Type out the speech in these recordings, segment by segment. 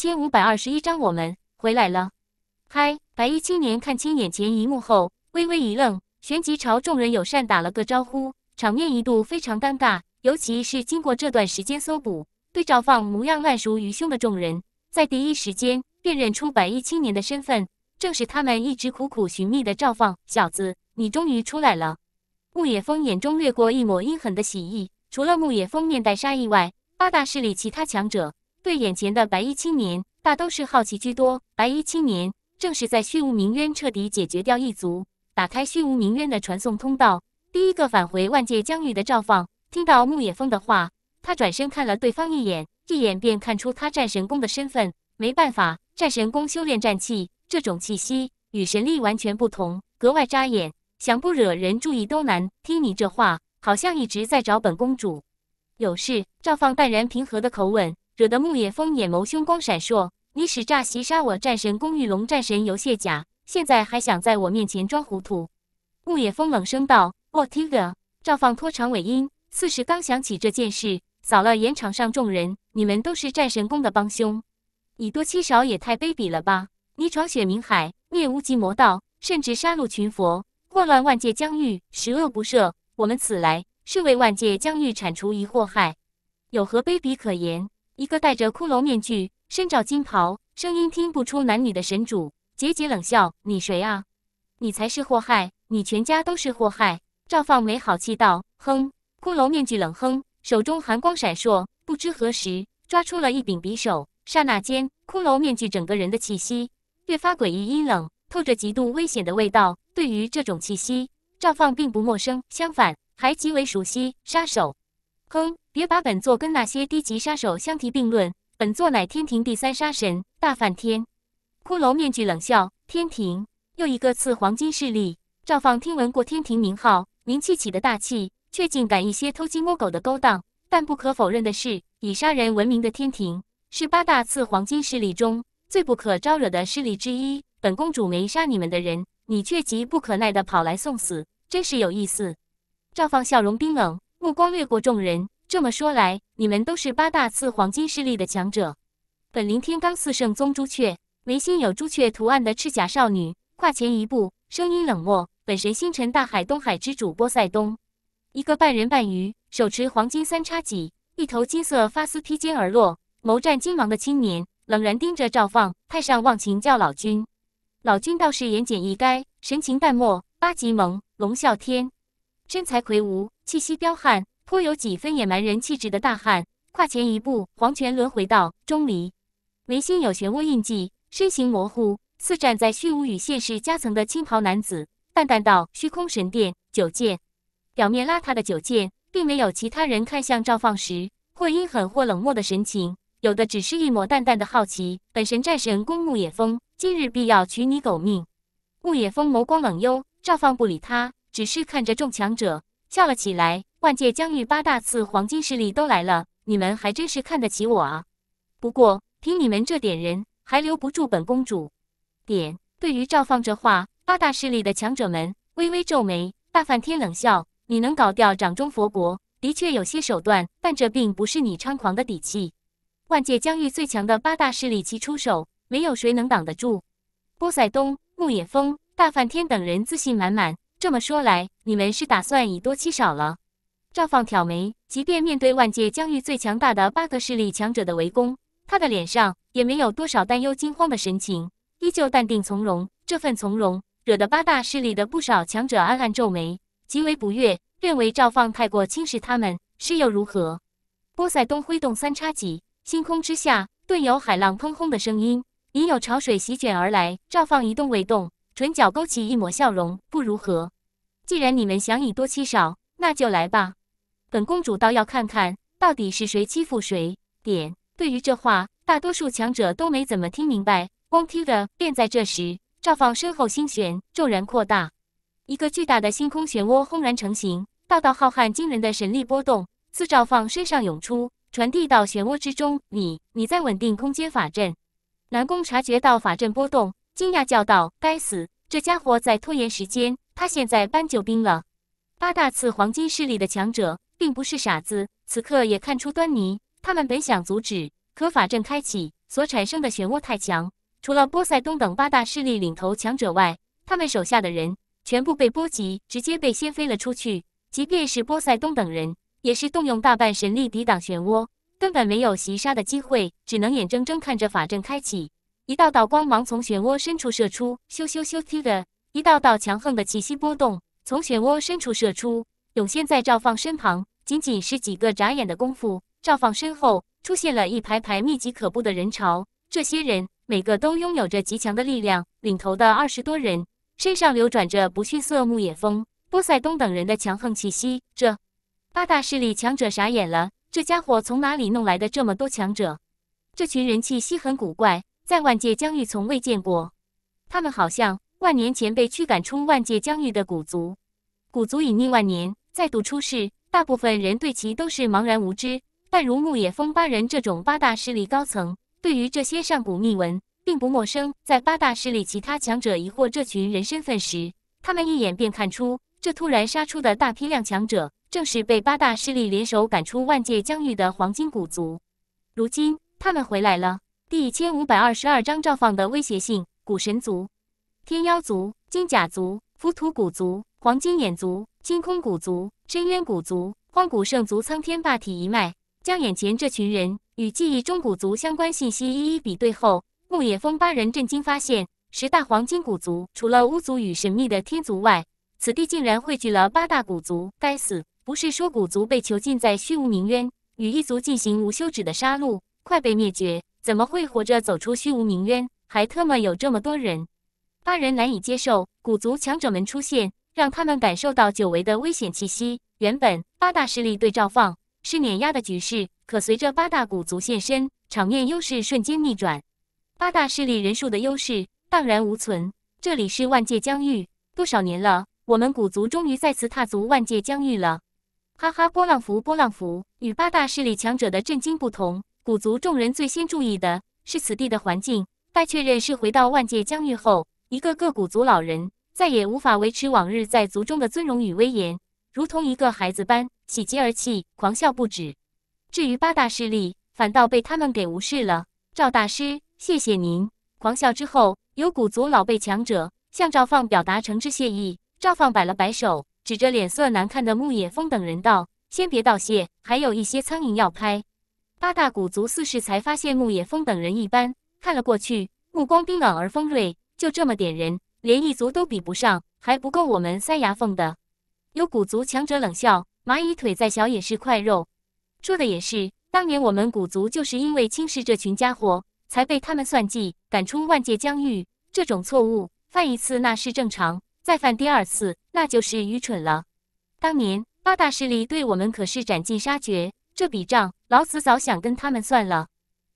千五百二十一章，我们回来了。嗨，白衣青年看清眼前一幕后，微微一愣，旋即朝众人友善打了个招呼。场面一度非常尴尬，尤其是经过这段时间搜捕，对赵放模样烂熟于胸的众人，在第一时间辨认出白衣青年的身份，正是他们一直苦苦寻觅的赵放小子。你终于出来了！牧野风眼中掠过一抹阴狠的喜意。除了牧野风面带杀意外，八大势力其他强者。对眼前的白衣青年，大都是好奇居多。白衣青年正是在虚无冥渊彻底解决掉一族，打开虚无冥渊的传送通道，第一个返回万界疆域的赵放。听到木野风的话，他转身看了对方一眼，一眼便看出他战神宫的身份。没办法，战神宫修炼战气，这种气息与神力完全不同，格外扎眼，想不惹人注意都难。听你这话，好像一直在找本公主。有事？赵放淡然平和的口吻。惹得木野风眼眸凶光闪烁，你使诈袭杀我战神宫玉龙，战神游卸甲，现在还想在我面前装糊涂？木野风冷声道：“沃提格，赵放拖长尾音。”四时刚想起这件事，扫了演场上众人：“你们都是战神宫的帮凶，以多欺少也太卑鄙了吧？你闯雪明海，灭无极魔道，甚至杀戮群佛，祸乱万界疆域，十恶不赦。我们此来是为万界疆域铲除一祸害，有何卑鄙可言？”一个戴着骷髅面具、身着金袍、声音听不出男女的神主，桀桀冷笑：“你谁啊？你才是祸害，你全家都是祸害。”赵放没好气道：“哼！”骷髅面具冷哼，手中寒光闪烁，不知何时抓出了一柄匕首。刹那间，骷髅面具整个人的气息越发诡异阴冷，透着极度危险的味道。对于这种气息，赵放并不陌生，相反还极为熟悉。杀手，哼。别把本座跟那些低级杀手相提并论，本座乃天庭第三杀神大梵天。骷髅面具冷笑：“天庭又一个次黄金势力。”赵放听闻过天庭名号，名气起的大气，却竟干一些偷鸡摸狗的勾当。但不可否认的是，以杀人闻名的天庭，是八大次黄金势力中最不可招惹的势力之一。本公主没杀你们的人，你却急不可耐地跑来送死，真是有意思。赵放笑容冰冷，目光掠过众人。这么说来，你们都是八大次黄金势力的强者。本灵天罡四圣宗朱雀，眉心有朱雀图案的赤甲少女跨前一步，声音冷漠。本神星辰大海，东海之主波塞冬。一个半人半鱼，手持黄金三叉戟，一头金色发丝披肩而落，眸战金芒的青年冷然盯着赵放。太上忘情叫老君，老君倒是言简意赅，神情淡漠。八极萌龙啸天，身材魁梧，气息彪悍。颇有几分野蛮人气质的大汉跨前一步，黄泉轮回道。钟离眉心有漩涡印记，身形模糊，似站在虚无与现实夹层的青袍男子，淡淡道：“虚空神殿九剑。”表面邋遢的九剑，并没有其他人看向赵放时或阴狠或冷漠的神情，有的只是一抹淡淡的好奇。本神战神公牧野风，今日必要取你狗命。牧野风眸光冷幽，赵放不理他，只是看着众强者笑了起来。万界疆域八大次黄金势力都来了，你们还真是看得起我啊！不过凭你们这点人，还留不住本公主。点对于赵放这话，八大势力的强者们微微皱眉。大梵天冷笑：“你能搞掉掌中佛国，的确有些手段，但这并不是你猖狂的底气。”万界疆域最强的八大势力齐出手，没有谁能挡得住。波塞冬、木野风、大梵天等人自信满满。这么说来，你们是打算以多欺少了？赵放挑眉，即便面对万界疆域最强大的八个势力强者的围攻，他的脸上也没有多少担忧、惊慌的神情，依旧淡定从容。这份从容惹得八大势力的不少强者暗暗皱眉，极为不悦，认为赵放太过轻视他们。是又如何？波塞冬挥动三叉戟，星空之下顿有海浪砰轰的声音，已有潮水席卷而来。赵放一动未动，唇角勾起一抹笑容。不如何，既然你们想以多欺少，那就来吧。本公主倒要看看，到底是谁欺负谁？点。对于这话，大多数强者都没怎么听明白。光听的便在这时，赵放身后星旋骤然扩大，一个巨大的星空漩涡轰然成型，道道浩瀚惊人的神力波动自赵放身上涌出，传递到漩涡之中。你，你在稳定空间法阵？南宫察觉到法阵波动，惊讶叫道：“该死，这家伙在拖延时间，他现在搬救兵了。”八大次黄金势力的强者。并不是傻子，此刻也看出端倪。他们本想阻止，可法阵开启所产生的漩涡太强，除了波塞冬等八大势力领头强者外，他们手下的人全部被波及，直接被掀飞了出去。即便是波塞冬等人，也是动用大半神力抵挡漩涡，根本没有袭杀的机会，只能眼睁睁看着法阵开启。一道道光芒从漩涡深处射出，咻咻咻咻的一道道强横的气息波动从漩涡深处射出，涌现在赵放身旁。仅仅是几个眨眼的功夫，赵放身后出现了一排排密集可怖的人潮。这些人每个都拥有着极强的力量，领头的二十多人身上流转着不逊色牧野风、波塞冬等人的强横气息。这八大势力强者傻眼了，这家伙从哪里弄来的这么多强者？这群人气息很古怪，在万界疆域从未见过。他们好像万年前被驱赶出万界疆域的古族，古族隐匿万年，再度出世。大部分人对其都是茫然无知，但如牧野风八人这种八大势力高层，对于这些上古秘闻并不陌生。在八大势力其他强者疑惑这群人身份时，他们一眼便看出，这突然杀出的大批量强者，正是被八大势力联手赶出万界疆域的黄金古族。如今他们回来了。第一千五百二十二章：赵放的威胁性。古神族、天妖族、金甲族、浮屠古族、黄金眼族、金空古族。深渊古族、荒古圣族、苍天霸体一脉，将眼前这群人与记忆中古族相关信息一一比对后，牧野枫八人震惊发现，十大黄金古族除了巫族与神秘的天族外，此地竟然汇聚了八大古族！该死，不是说古族被囚禁在虚无冥渊，与异族进行无休止的杀戮，快被灭绝，怎么会活着走出虚无冥渊，还特么有这么多人？八人难以接受，古族强者们出现。让他们感受到久违的危险气息。原本八大势力对照放是碾压的局势，可随着八大古族现身，场面优势瞬间逆转，八大势力人数的优势荡然无存。这里是万界疆域，多少年了，我们古族终于再次踏足万界疆域了！哈哈，波浪符，波浪符。与八大势力强者的震惊不同，古族众人最先注意的是此地的环境。待确认是回到万界疆域后，一个个古族老人。再也无法维持往日在族中的尊荣与威严，如同一个孩子般喜极而泣，狂笑不止。至于八大势力，反倒被他们给无视了。赵大师，谢谢您！狂笑之后，有古族老辈强者向赵放表达诚挚谢意。赵放摆了摆手，指着脸色难看的牧野风等人道：“先别道谢，还有一些苍蝇要拍。”八大古族四世才发现牧野风等人一般看了过去，目光冰冷而锋锐。就这么点人。连一族都比不上，还不够我们塞牙缝的。有古族强者冷笑：“蚂蚁腿再小也是块肉。”说的也是，当年我们古族就是因为轻视这群家伙，才被他们算计，赶出万界疆域。这种错误犯一次那是正常，再犯第二次那就是愚蠢了。当年八大势力对我们可是斩尽杀绝，这笔账老子早想跟他们算了。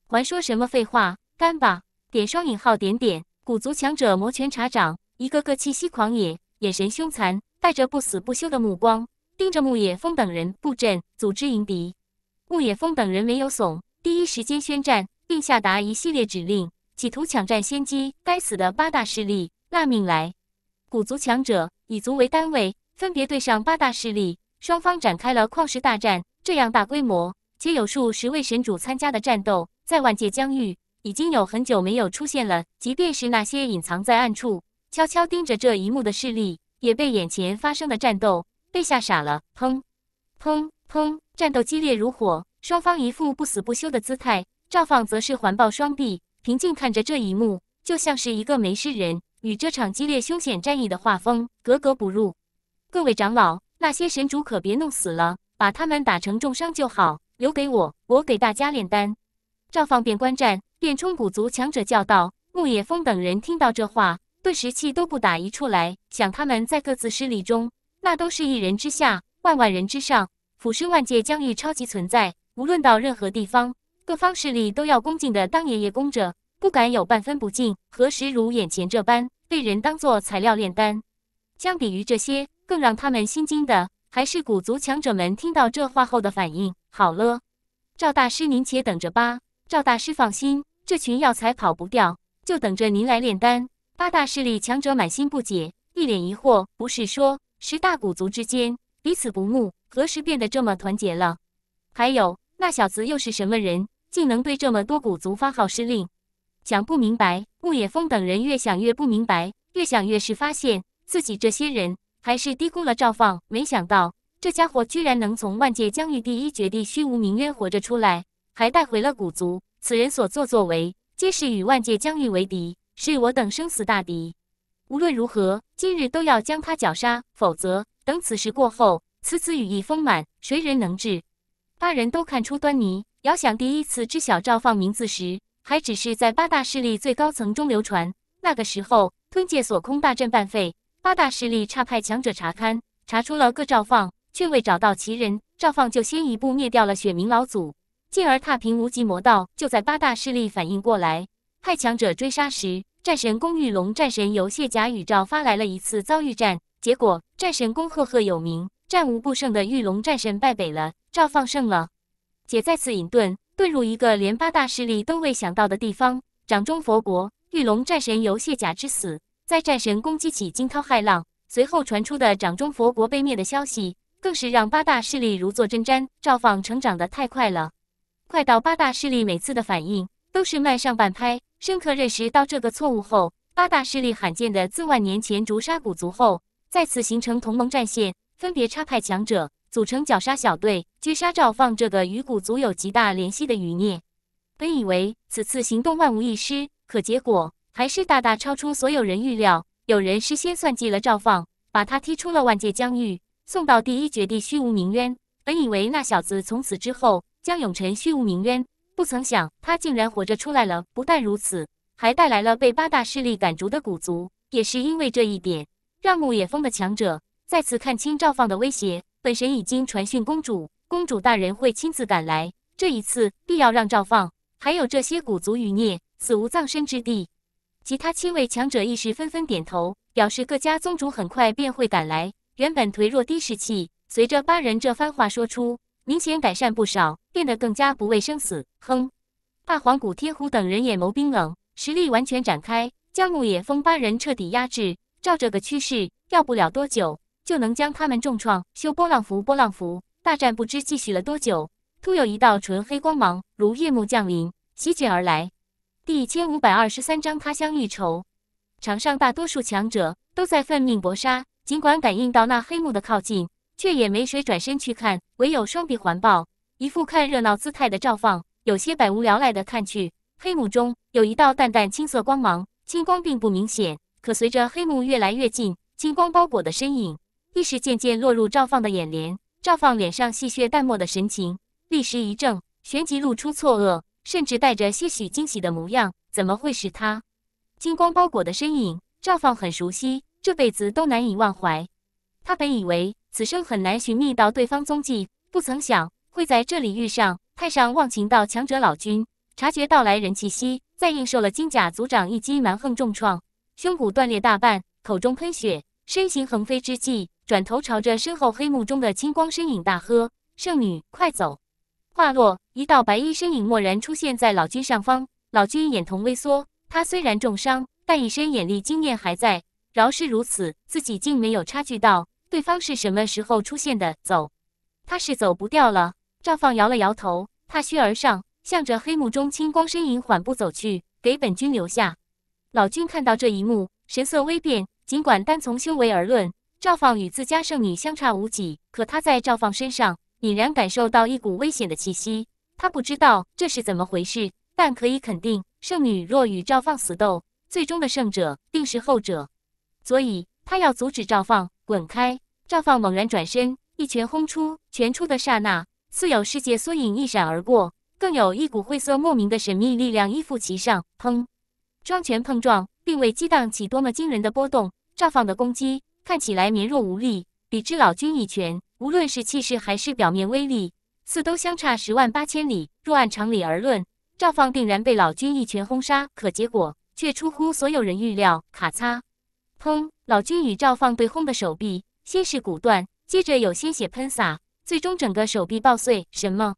还说什么废话？干吧！点双引号点点。古族强者摩拳擦掌，一个个气息狂野，眼神凶残，带着不死不休的目光盯着牧野枫等人布阵，组织迎敌。牧野枫等人没有怂，第一时间宣战，并下达一系列指令，企图抢占先机。该死的八大势力，纳命来！古族强者以族为单位，分别对上八大势力，双方展开了旷世大战。这样大规模且有数十位神主参加的战斗，在万界疆域。已经有很久没有出现了。即便是那些隐藏在暗处、悄悄盯着这一幕的势力，也被眼前发生的战斗被吓傻了。砰，砰，砰！战斗激烈如火，双方一副不死不休的姿态。赵放则是环抱双臂，平静看着这一幕，就像是一个没事人，与这场激烈凶险战役的画风格格不入。各位长老，那些神主可别弄死了，把他们打成重伤就好，留给我，我给大家炼丹。赵放便观战。便冲古族强者叫道：“木野风等人听到这话，顿时气都不打一处来。想他们在各自势力中，那都是一人之下，万万人之上，俯视万界疆域超级存在。无论到任何地方，各方势力都要恭敬的当爷爷供着，不敢有半分不敬。何时如眼前这般被人当做材料炼丹？相比于这些，更让他们心惊的还是古族强者们听到这话后的反应。好了，赵大师您且等着吧。赵大师放心。”这群药材跑不掉，就等着您来炼丹。八大势力强者满心不解，一脸疑惑。不是说十大古族之间彼此不睦，何时变得这么团结了？还有那小子又是什么人，竟能对这么多古族发号施令？想不明白。牧野峰等人越想越不明白，越想越是发现自己这些人还是低估了赵放。没想到这家伙居然能从万界疆域第一绝地虚无冥渊活着出来，还带回了古族。此人所作作为，皆是与万界疆域为敌，是我等生死大敌。无论如何，今日都要将他绞杀，否则等此事过后，此子羽翼丰满，谁人能治？八人都看出端倪。遥想第一次知晓赵放名字时，还只是在八大势力最高层中流传。那个时候，吞界锁空大阵半废，八大势力差派强者查勘，查出了个赵放，却未找到其人。赵放就先一步灭掉了雪明老祖。进而踏平无极魔道。就在八大势力反应过来，派强者追杀时，战神宫玉龙战神由卸甲与赵发来了一次遭遇战。结果，战神宫赫赫有名、战无不胜的玉龙战神败北了，赵放胜了。且再次隐遁，遁入一个连八大势力都未想到的地方——掌中佛国。玉龙战神由卸甲之死，在战神宫激起惊涛骇浪。随后传出的掌中佛国被灭的消息，更是让八大势力如坐针毡。赵放成长得太快了。快到八大势力每次的反应都是慢上半拍。深刻认识到这个错误后，八大势力罕见的自万年前诛杀古族后再次形成同盟战线，分别插派强者组成绞杀小队，狙杀赵放这个与古族有极大联系的余孽。本以为此次行动万无一失，可结果还是大大超出所有人预料。有人事先算计了赵放，把他踢出了万界疆域，送到第一绝地虚无冥渊。本以为那小子从此之后。江永臣虚无名冤，不曾想他竟然活着出来了。不但如此，还带来了被八大势力赶逐的古族。也是因为这一点，让牧野峰的强者再次看清赵放的威胁。本神已经传讯公主，公主大人会亲自赶来。这一次，必要让赵放还有这些古族余孽死无葬身之地。其他七位强者一时纷纷点头，表示各家宗主很快便会赶来。原本颓弱的士气，随着八人这番话说出，明显改善不少。变得更加不畏生死。哼！大黄古天虎等人眼眸冰冷，实力完全展开，将木野风八人彻底压制。照这个趋势，要不了多久就能将他们重创。修波浪符，波浪符！大战不知继续了多久，突有一道纯黑光芒如夜幕降临，席卷而来。第一千五百二十三章他乡遇仇。场上大多数强者都在奋命搏杀，尽管感应到那黑幕的靠近，却也没谁转身去看，唯有双臂环抱。一副看热闹姿态的赵放，有些百无聊赖的看去，黑幕中有一道淡淡青色光芒，青光并不明显，可随着黑幕越来越近，青光包裹的身影，一时渐渐落入赵放的眼帘。赵放脸上戏谑淡漠的神情，立时一怔，旋即露出错愕，甚至带着些许惊喜的模样。怎么会是他？金光包裹的身影，赵放很熟悉，这辈子都难以忘怀。他本以为此生很难寻觅到对方踪迹，不曾想。会在这里遇上太上忘情道强者老君，察觉到来人气息，再应受了金甲族长一击蛮横重创，胸骨断裂大半，口中喷血，身形横飞之际，转头朝着身后黑幕中的青光身影大喝：“圣女，快走！”话落，一道白衣身影蓦然出现在老君上方。老君眼瞳微缩，他虽然重伤，但一身眼力经验还在。饶是如此，自己竟没有察觉到对方是什么时候出现的。走，他是走不掉了。赵放摇了摇头，踏靴而上，向着黑幕中青光身影缓步走去，给本君留下。老君看到这一幕，神色微变。尽管单从修为而论，赵放与自家圣女相差无几，可他在赵放身上，隐然感受到一股危险的气息。他不知道这是怎么回事，但可以肯定，圣女若与赵放死斗，最终的胜者定是后者。所以，他要阻止赵放滚开。赵放猛然转身，一拳轰出。拳出的刹那。似有世界缩影一闪而过，更有一股晦涩莫名的神秘力量依附其上。砰！双拳碰撞，并未激荡起多么惊人的波动。赵放的攻击看起来绵弱无力，比之老君一拳，无论是气势还是表面威力，似都相差十万八千里。若按常理而论，赵放定然被老君一拳轰杀。可结果却出乎所有人预料。咔嚓，砰！老君与赵放对轰的手臂先是骨断，接着有鲜血喷洒。最终，整个手臂爆碎。什么？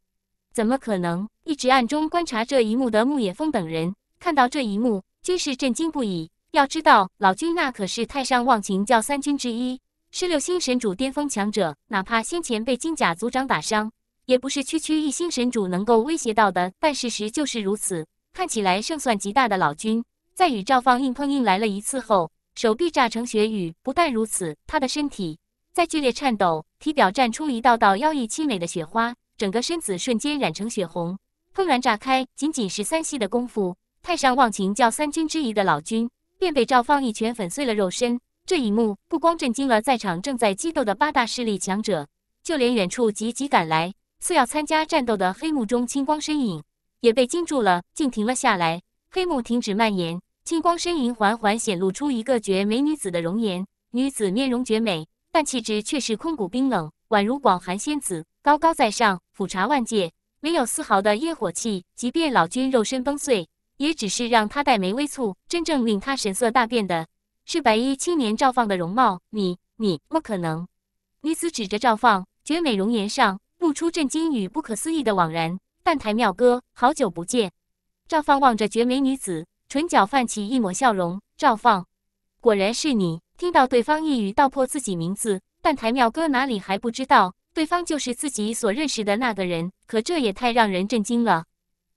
怎么可能？一直暗中观察这一幕的木野枫等人看到这一幕，均是震惊不已。要知道，老君那可是太上忘情教三军之一，是六星神主巅峰强者。哪怕先前被金甲族长打伤，也不是区区一星神主能够威胁到的。但事实就是如此。看起来胜算极大的老君，在与赵方硬碰硬来了一次后，手臂炸成血雨。不但如此，他的身体。在剧烈颤抖，体表绽出一道道妖异凄美的雪花，整个身子瞬间染成血红，砰然炸开。仅仅十三息的功夫，太上忘情叫三军之仪的老君，便被赵方一拳粉碎了肉身。这一幕不光震惊了在场正在激斗的八大势力强者，就连远处急急赶来，似要参加战斗的黑幕中青光身影，也被惊住了，竟停了下来。黑幕停止蔓延，青光身影缓缓显露出一个绝美女子的容颜。女子面容绝美。但气质却是空谷冰冷，宛如广寒仙子，高高在上，俯察万界，没有丝毫的烟火气。即便老君肉身崩碎，也只是让他黛眉微蹙。真正令他神色大变的，是白衣青年赵放的容貌。你你，不可能！女子指着赵放，绝美容颜上露出震惊与不可思议的惘然。半台妙歌，好久不见。赵放望着绝美女子，唇角泛起一抹笑容。赵放，果然是你。听到对方一语道破自己名字，但台妙哥哪里还不知道对方就是自己所认识的那个人？可这也太让人震惊了！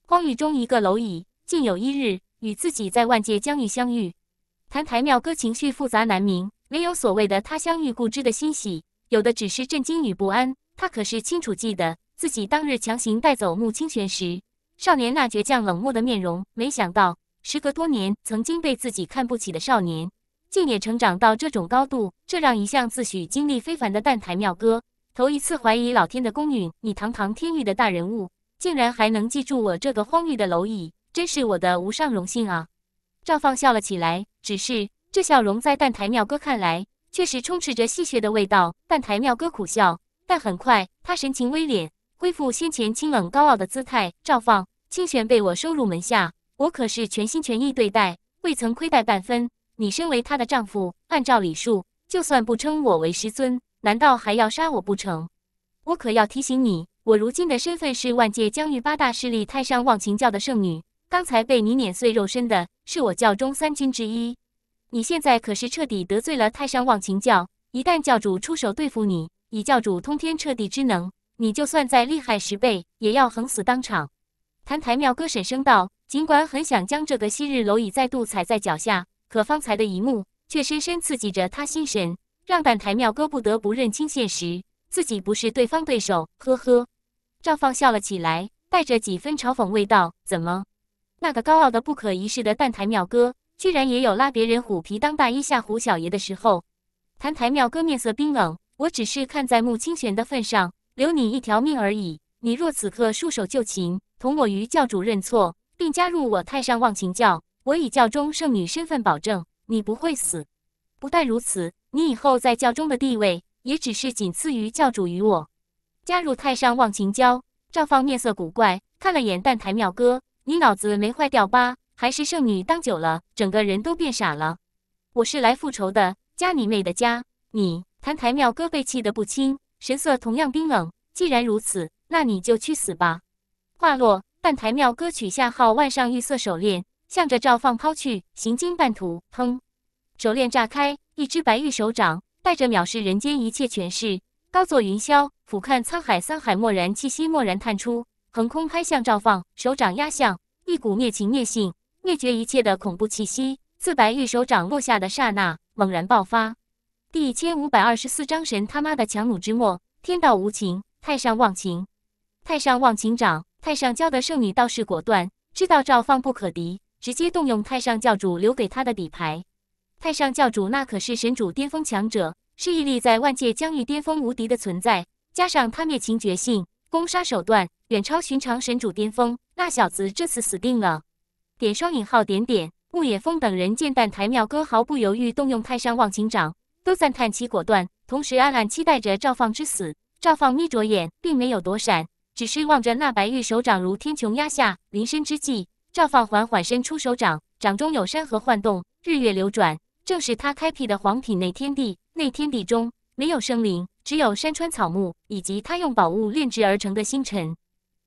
荒域中一个蝼蚁，竟有一日与自己在万界疆域相遇。谈台妙歌情绪复杂难明，没有所谓的他相遇故知的欣喜，有的只是震惊与不安。他可是清楚记得自己当日强行带走穆清玄时，少年那倔强冷漠的面容。没想到时隔多年，曾经被自己看不起的少年。竟也成长到这种高度，这让一向自诩经历非凡的蛋台妙哥头一次怀疑老天的公允。你堂堂天域的大人物，竟然还能记住我这个荒域的蝼蚁，真是我的无上荣幸啊！赵放笑了起来，只是这笑容在蛋台妙哥看来，确实充斥着戏谑的味道。蛋台妙哥苦笑，但很快他神情微敛，恢复先前清冷高傲的姿态。赵放，清玄被我收入门下，我可是全心全意对待，未曾亏待半分。你身为她的丈夫，按照礼数，就算不称我为师尊，难道还要杀我不成？我可要提醒你，我如今的身份是万界疆域八大势力太上忘情教的圣女。刚才被你碾碎肉身的是我教中三君之一。你现在可是彻底得罪了太上忘情教，一旦教主出手对付你，以教主通天彻地之能，你就算再厉害十倍，也要横死当场。澹台妙歌沈声道，尽管很想将这个昔日蝼蚁再度踩在脚下。可方才的一幕却深深刺激着他心神，让澹台妙歌不得不认清现实，自己不是对方对手。呵呵，赵放笑了起来，带着几分嘲讽味道：“怎么，那个高傲的、不可一世的澹台妙歌，居然也有拉别人虎皮当大衣吓唬小爷的时候？”澹台妙歌面色冰冷：“我只是看在穆清玄的份上，留你一条命而已。你若此刻束手就擒，同我于教主认错，并加入我太上忘情教。”我以教中圣女身份保证，你不会死。不但如此，你以后在教中的地位，也只是仅次于教主与我。加入太上忘情教，赵放面色古怪，看了眼澹台妙哥，你脑子没坏掉吧？还是圣女当久了，整个人都变傻了？”我是来复仇的，加你妹的加你！澹台妙哥被气得不轻，神色同样冰冷。既然如此，那你就去死吧！话落，澹台妙歌取下号腕上玉色手链。向着赵放抛去，行经半途，砰，手链炸开，一只白玉手掌带着藐视人间一切权势，高坐云霄，俯瞰沧海三海，蓦然气息蓦然探出，横空拍向赵放，手掌压向，一股灭情灭性、灭绝一切的恐怖气息，自白玉手掌落下的刹那猛然爆发。第一千五百二十四章神他妈的强弩之末，天道无情，太上忘情，太上忘情掌，太上教的圣女倒是果断，知道赵放不可敌。直接动用太上教主留给他的底牌，太上教主那可是神主巅峰强者，是屹立在万界疆域巅峰无敌的存在。加上他灭情绝性，攻杀手段远超寻常神主巅峰，那小子这次死定了。点双引号点点，牧野风等人见但台妙哥毫不犹豫动用太上忘情掌，都赞叹其果断，同时暗暗期待着赵放之死。赵放眯着眼，并没有躲闪，只是望着那白玉手掌如天穹压下，临身之际。赵放缓缓伸出手掌，掌中有山河幻动，日月流转，正是他开辟的黄品内天地。内天地中没有生灵，只有山川草木以及他用宝物炼制而成的星辰。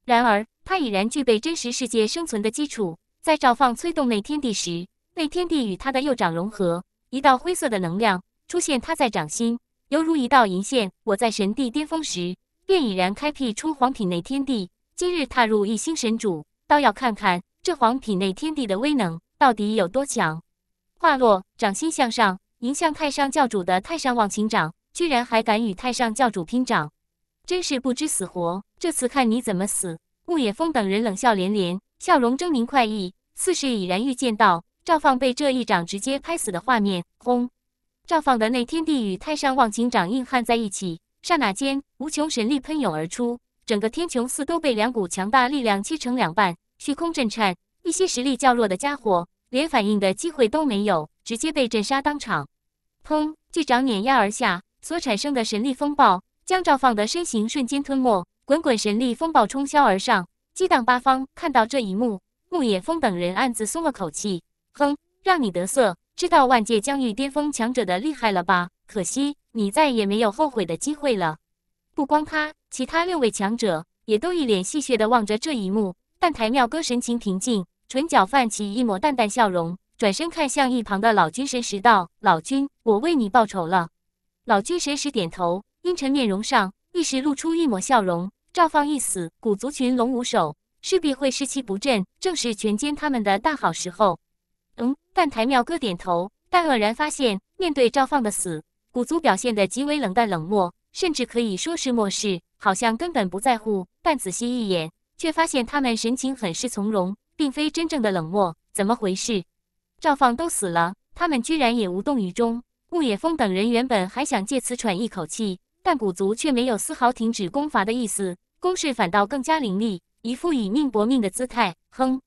然而，他已然具备真实世界生存的基础。在赵放催动内天地时，内天地与他的右掌融合，一道灰色的能量出现，他在掌心，犹如一道银线。我在神帝巅峰时便已然开辟出黄品内天地，今日踏入一星神主，倒要看看。这皇体内天地的威能到底有多强？话落，掌心向上，迎向太上教主的太上忘情掌，居然还敢与太上教主拼掌，真是不知死活！这次看你怎么死！木野风等人冷笑连连，笑容狰狞快意，似是已然预见到赵放被这一掌直接拍死的画面。轰！赵放的内天地与太上忘情掌硬撼在一起，刹那间，无穷神力喷涌而出，整个天穹寺都被两股强大力量切成两半。虚空震颤，一些实力较弱的家伙连反应的机会都没有，直接被震杀当场。砰！巨掌碾压而下，所产生的神力风暴将赵放的身形瞬间吞没。滚滚神力风暴冲霄而上，激荡八方。看到这一幕，穆野峰等人暗自松了口气。哼，让你得瑟，知道万界疆域巅峰强者的厉害了吧？可惜你再也没有后悔的机会了。不光他，其他六位强者也都一脸戏谑的望着这一幕。但台妙哥神情平静，唇角泛起一抹淡淡笑容，转身看向一旁的老君神石道：“老君，我为你报仇了。”老君神石点头，阴沉面容上一时露出一抹笑容。赵放一死，古族群龙无首，势必会士气不振，正是全歼他们的大好时候。嗯，但台妙哥点头，但愕然发现，面对赵放的死，古族表现得极为冷淡冷漠，甚至可以说是漠视，好像根本不在乎。但仔细一眼。却发现他们神情很是从容，并非真正的冷漠。怎么回事？赵放都死了，他们居然也无动于衷。顾野峰等人原本还想借此喘一口气，但古族却没有丝毫停止攻伐的意思，攻势反倒更加凌厉，一副以命搏命的姿态。哼，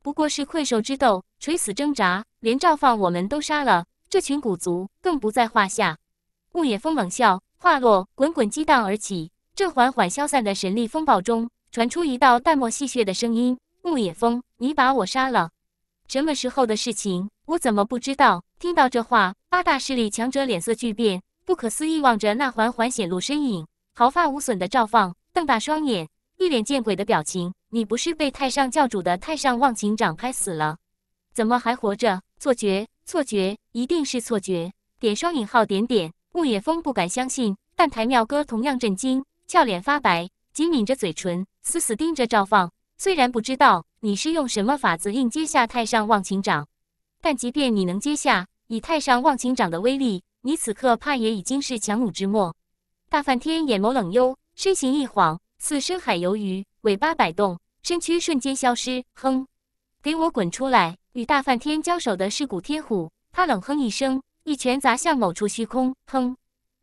不过是困兽之斗，垂死挣扎。连赵放我们都杀了，这群古族更不在话下。顾野峰冷笑，话落，滚滚激荡而起，这缓缓消散的神力风暴中。传出一道淡漠戏谑的声音：“牧野风，你把我杀了？什么时候的事情？我怎么不知道？”听到这话，八大势力强者脸色巨变，不可思议望着那缓缓显露身影、毫发无损的赵放，瞪大双眼，一脸见鬼的表情：“你不是被太上教主的太上忘情掌拍死了？怎么还活着？错觉，错觉，一定是错觉！”点双引号，点点。牧野风不敢相信，但台妙哥同样震惊，俏脸发白，紧抿着嘴唇。死死盯着赵放，虽然不知道你是用什么法子硬接下太上忘情掌，但即便你能接下，以太上忘情掌的威力，你此刻怕也已经是强弩之末。大梵天眼眸冷幽，身形一晃，似深海游鱼，尾巴摆动，身躯瞬间消失。哼，给我滚出来！与大梵天交手的是古天虎，他冷哼一声，一拳砸向某处虚空。哼，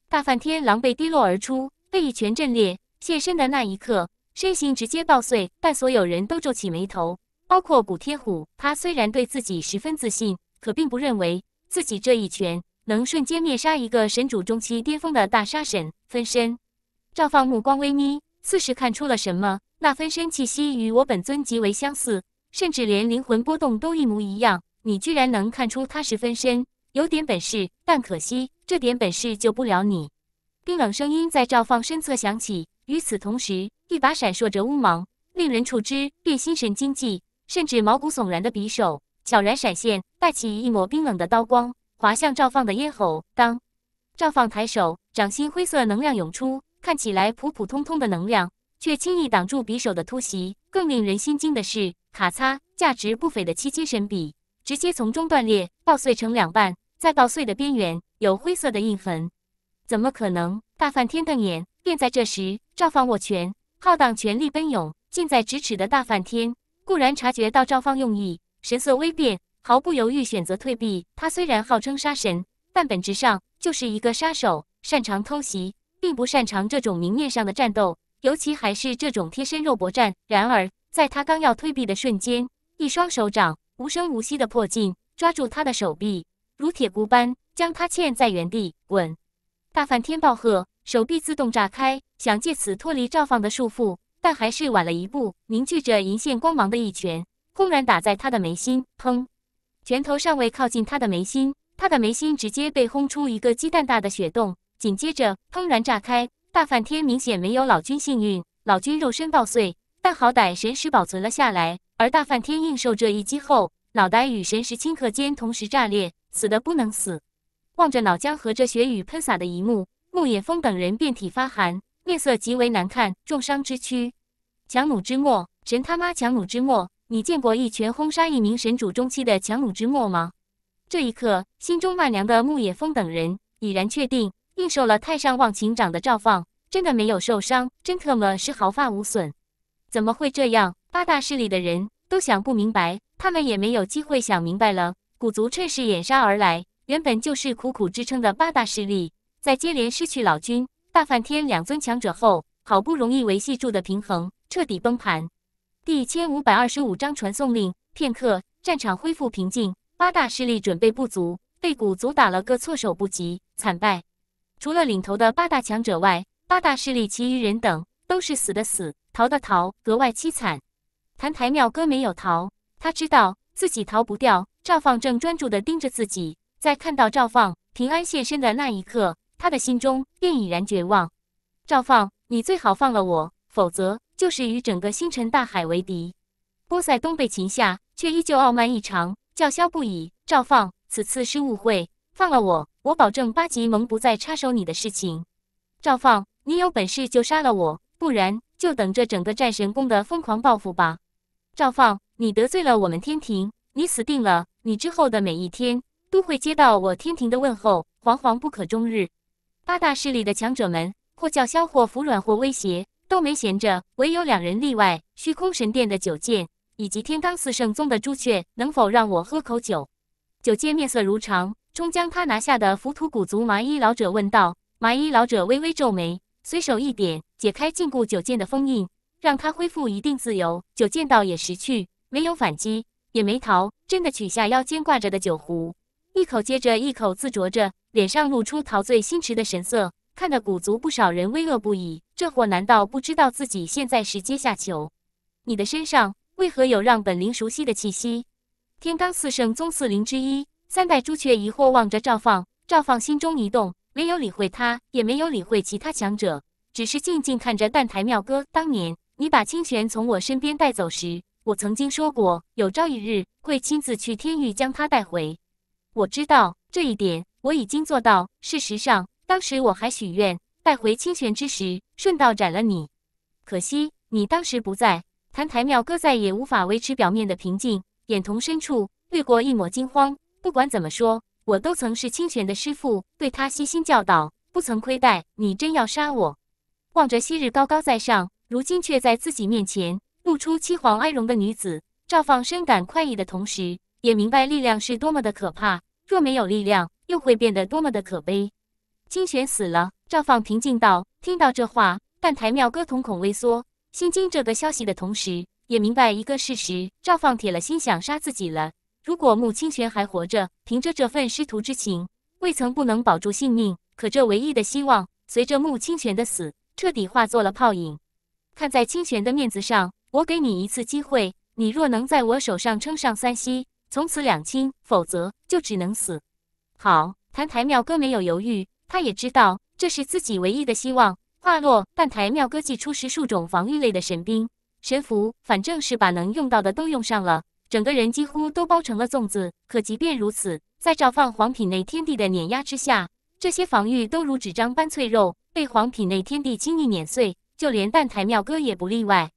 大梵天狼狈跌落而出，被一拳震裂。现身的那一刻。身形直接爆碎，但所有人都皱起眉头，包括古天虎。他虽然对自己十分自信，可并不认为自己这一拳能瞬间灭杀一个神主中期巅峰的大杀神分身。赵放目光微眯，似是看出了什么。那分身气息与我本尊极为相似，甚至连灵魂波动都一模一样。你居然能看出他是分身，有点本事，但可惜，这点本事救不了你。冰冷声音在赵放身侧响起，与此同时。一把闪烁着乌芒，令人触之便心神惊悸，甚至毛骨悚然的匕首悄然闪现，带起一抹冰冷的刀光，划向赵放的咽喉。当，赵放抬手，掌心灰色能量涌出，看起来普普通通的能量，却轻易挡住匕首的突袭。更令人心惊的是，咔嚓，价值不菲的七阶神笔直接从中断裂，爆碎成两半，在爆碎的边缘有灰色的印痕。怎么可能？大梵天瞪眼。便在这时，赵放握拳。浩荡全力奔涌，近在咫尺的大梵天固然察觉到赵方用意，神色微变，毫不犹豫选择退避。他虽然号称杀神，但本质上就是一个杀手，擅长偷袭，并不擅长这种明面上的战斗，尤其还是这种贴身肉搏战。然而，在他刚要退避的瞬间，一双手掌无声无息地破镜，抓住他的手臂，如铁箍般将他嵌在原地。滚！大梵天暴喝。手臂自动炸开，想借此脱离赵放的束缚，但还是晚了一步。凝聚着银线光芒的一拳轰然打在他的眉心，砰！拳头尚未靠近他的眉心，他的眉心直接被轰出一个鸡蛋大的血洞，紧接着砰然炸开。大梵天明显没有老君幸运，老君肉身爆碎，但好歹神识保存了下来。而大梵天应受这一击后，脑袋与神识顷刻间同时炸裂，死的不能死。望着脑浆和这血雨喷洒的一幕。牧野枫等人遍体发寒，面色极为难看，重伤之躯，强弩之末，神他妈强弩之末！你见过一拳轰杀一名神主中期的强弩之末吗？这一刻，心中万凉的牧野枫等人已然确定，应受了太上忘情掌的召放，真的没有受伤，真特么是毫发无损！怎么会这样？八大势力的人都想不明白，他们也没有机会想明白了。古族趁势掩杀而来，原本就是苦苦支撑的八大势力。在接连失去老君、大梵天两尊强者后，好不容易维系住的平衡彻底崩盘。第一千五百二十五章传送令。片刻，战场恢复平静。八大势力准备不足，被古阻打了个措手不及，惨败。除了领头的八大强者外，八大势力其余人等都是死的死，逃的逃，格外凄惨。澹台妙歌没有逃，他知道自己逃不掉。赵放正专注地盯着自己，在看到赵放平安现身的那一刻。他的心中便已然绝望。赵放，你最好放了我，否则就是与整个星辰大海为敌。波塞冬被擒下，却依旧傲慢异常，叫嚣不已。赵放，此次是误会，放了我，我保证八级盟不再插手你的事情。赵放，你有本事就杀了我，不然就等着整个战神宫的疯狂报复吧。赵放，你得罪了我们天庭，你死定了。你之后的每一天都会接到我天庭的问候，惶惶不可终日。八大势力的强者们，或叫嚣，或服软，或威胁，都没闲着。唯有两人例外：虚空神殿的九剑，以及天罡四圣宗的朱雀。能否让我喝口酒？九剑面色如常，冲将他拿下的浮屠古族麻衣老者问道。麻衣老者微微皱眉，随手一点，解开禁锢九剑的封印，让他恢复一定自由。九剑倒也识趣，没有反击，也没逃，真的取下腰间挂着的酒壶。一口接着一口自啄着，脸上露出陶醉、心驰的神色，看得古族不少人微愕不已。这货难道不知道自己现在是阶下囚？你的身上为何有让本灵熟悉的气息？天罡四圣宗四灵之一，三代朱雀疑惑望着赵放。赵放心中一动，没有理会他，也没有理会其他强者，只是静静看着。但台妙歌，当年你把清泉从我身边带走时，我曾经说过，有朝一日会亲自去天域将他带回。我知道这一点，我已经做到。事实上，当时我还许愿带回清玄之时，顺道斩了你。可惜你当时不在。澹台庙歌再也无法维持表面的平静，眼瞳深处掠过一抹惊慌。不管怎么说，我都曾是清玄的师傅，对他悉心教导，不曾亏待你。真要杀我？望着昔日高高在上，如今却在自己面前露出凄惶哀容的女子，赵放深感快意的同时。也明白力量是多么的可怕，若没有力量，又会变得多么的可悲。清玄死了，赵放平静道。听到这话，但台庙哥瞳孔微缩，心惊这个消息的同时，也明白一个事实：赵放铁了心想杀自己了。如果穆清泉还活着，凭着这份师徒之情，未曾不能保住性命。可这唯一的希望，随着穆清泉的死，彻底化作了泡影。看在清泉的面子上，我给你一次机会，你若能在我手上撑上三息。从此两清，否则就只能死。好，澹台妙歌没有犹豫，他也知道这是自己唯一的希望。话落，澹台妙歌祭出十数种防御类的神兵神符，反正是把能用到的都用上了，整个人几乎都包成了粽子。可即便如此，在赵放黄品内天地的碾压之下，这些防御都如纸张般脆肉，被黄品内天地轻易碾碎。就连澹台妙歌也不例外。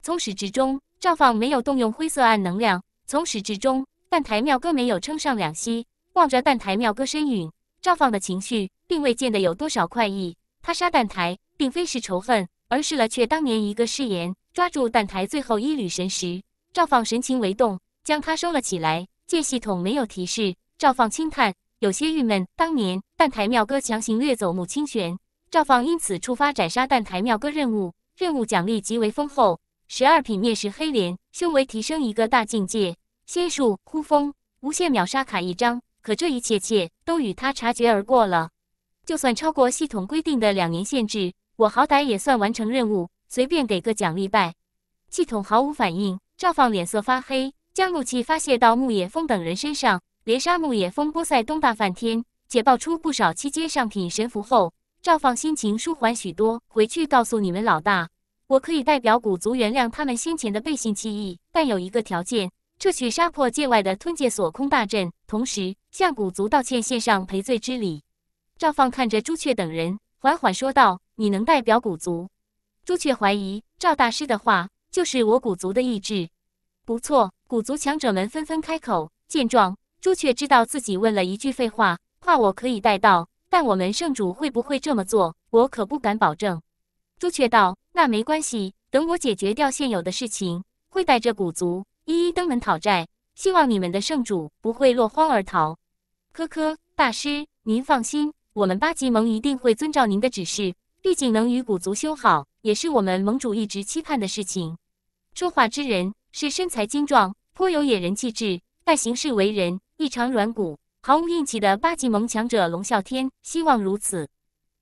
从始至终，赵放没有动用灰色暗能量，从始至终。蛋台妙哥没有撑上两息，望着蛋台妙哥身陨，赵放的情绪并未见得有多少快意。他杀蛋台并非是仇恨，而是了却当年一个誓言。抓住蛋台最后一缕神识，赵放神情为动，将他收了起来。见系统没有提示，赵放轻叹，有些郁闷。当年蛋台妙哥强行掠走母亲玄，赵放因此触发斩杀蛋台妙哥任务，任务奖励极为丰厚：十二品灭世黑莲，修为提升一个大境界。仙术呼风，无限秒杀卡一张。可这一切切都与他察觉而过了。就算超过系统规定的两年限制，我好歹也算完成任务，随便给个奖励呗。系统毫无反应，赵放脸色发黑，将怒气发泄到木野枫等人身上，连杀木野枫、波塞冬大梵天，且爆出不少七阶上品神符后，赵放心情舒缓许多。回去告诉你们老大，我可以代表古族原谅他们先前的背信弃义，但有一个条件。撤去杀破界外的吞界锁空大阵，同时向古族道歉，献上赔罪之礼。赵放看着朱雀等人，缓缓说道：“你能代表古族？”朱雀怀疑赵大师的话就是我古族的意志。不错，古族强者们纷纷开口。见状，朱雀知道自己问了一句废话。话我可以带到，但我们圣主会不会这么做，我可不敢保证。朱雀道：“那没关系，等我解决掉现有的事情，会带着古族。”一一登门讨债，希望你们的圣主不会落荒而逃。科科大师，您放心，我们八极盟一定会遵照您的指示。毕竟能与古族修好，也是我们盟主一直期盼的事情。说话之人是身材精壮，颇有野人气质，但行事为人异常软骨，毫无硬气的八极盟强者龙啸天。希望如此。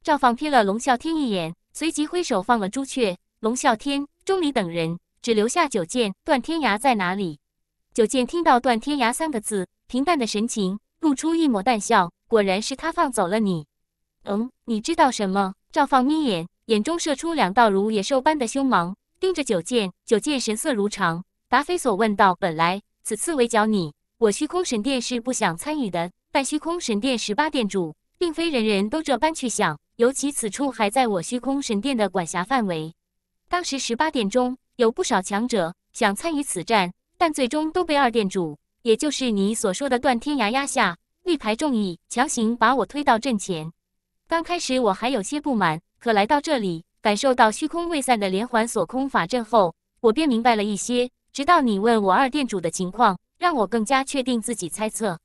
赵放瞥了龙啸天一眼，随即挥手放了朱雀、龙啸天、钟离等人。只留下九剑，段天涯在哪里？九剑听到“段天涯”三个字，平淡的神情露出一抹淡笑。果然是他放走了你。嗯，你知道什么？赵放眯眼，眼中射出两道如野兽般的凶芒，盯着九剑。九剑神色如常，答非所问道：“本来此次围剿你，我虚空神殿是不想参与的。但虚空神殿十八殿主，并非人人都这般去想，尤其此处还在我虚空神殿的管辖范围。当时十八殿中有不少强者想参与此战，但最终都被二店主，也就是你所说的段天涯压下，力排众议，强行把我推到阵前。刚开始我还有些不满，可来到这里，感受到虚空未散的连环锁空法阵后，我便明白了一些。直到你问我二店主的情况，让我更加确定自己猜测。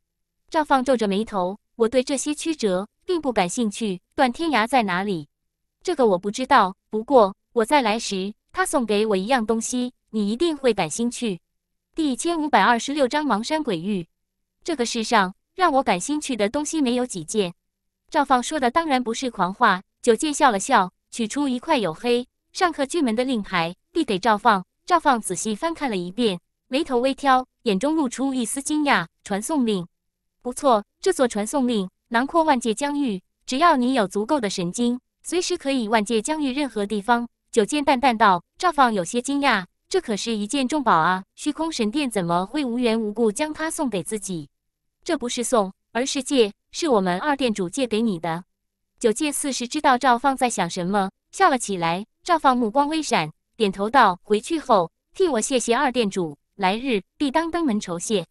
赵放皱着眉头，我对这些曲折并不感兴趣。段天涯在哪里？这个我不知道。不过我在来时。他送给我一样东西，你一定会感兴趣。第一千五百二十六章芒山鬼域。这个世上让我感兴趣的东西没有几件。赵放说的当然不是狂话。九剑笑了笑，取出一块黝黑上刻巨门的令牌，递给赵放。赵放仔细翻看了一遍，眉头微挑，眼中露出一丝惊讶。传送令，不错，这座传送令囊括万界疆域，只要你有足够的神经，随时可以万界疆域任何地方。九剑淡淡道：“赵放有些惊讶，这可是一件重宝啊！虚空神殿怎么会无缘无故将它送给自己？这不是送，而是借，是我们二店主借给你的。”九剑似是知道赵放在想什么，笑了起来。赵放目光微闪，点头道：“回去后替我谢谢二店主，来日必当登门酬谢。”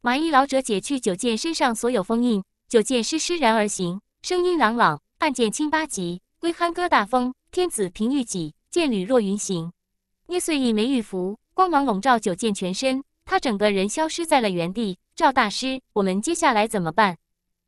麻衣老者解去九剑身上所有封印，九剑施施然而行，声音朗朗：“暗箭轻八级，归酣歌大风，天子平玉己，剑履若云行，捏碎一枚玉符，光芒笼罩九剑全身。他整个人消失在了原地。赵大师，我们接下来怎么办？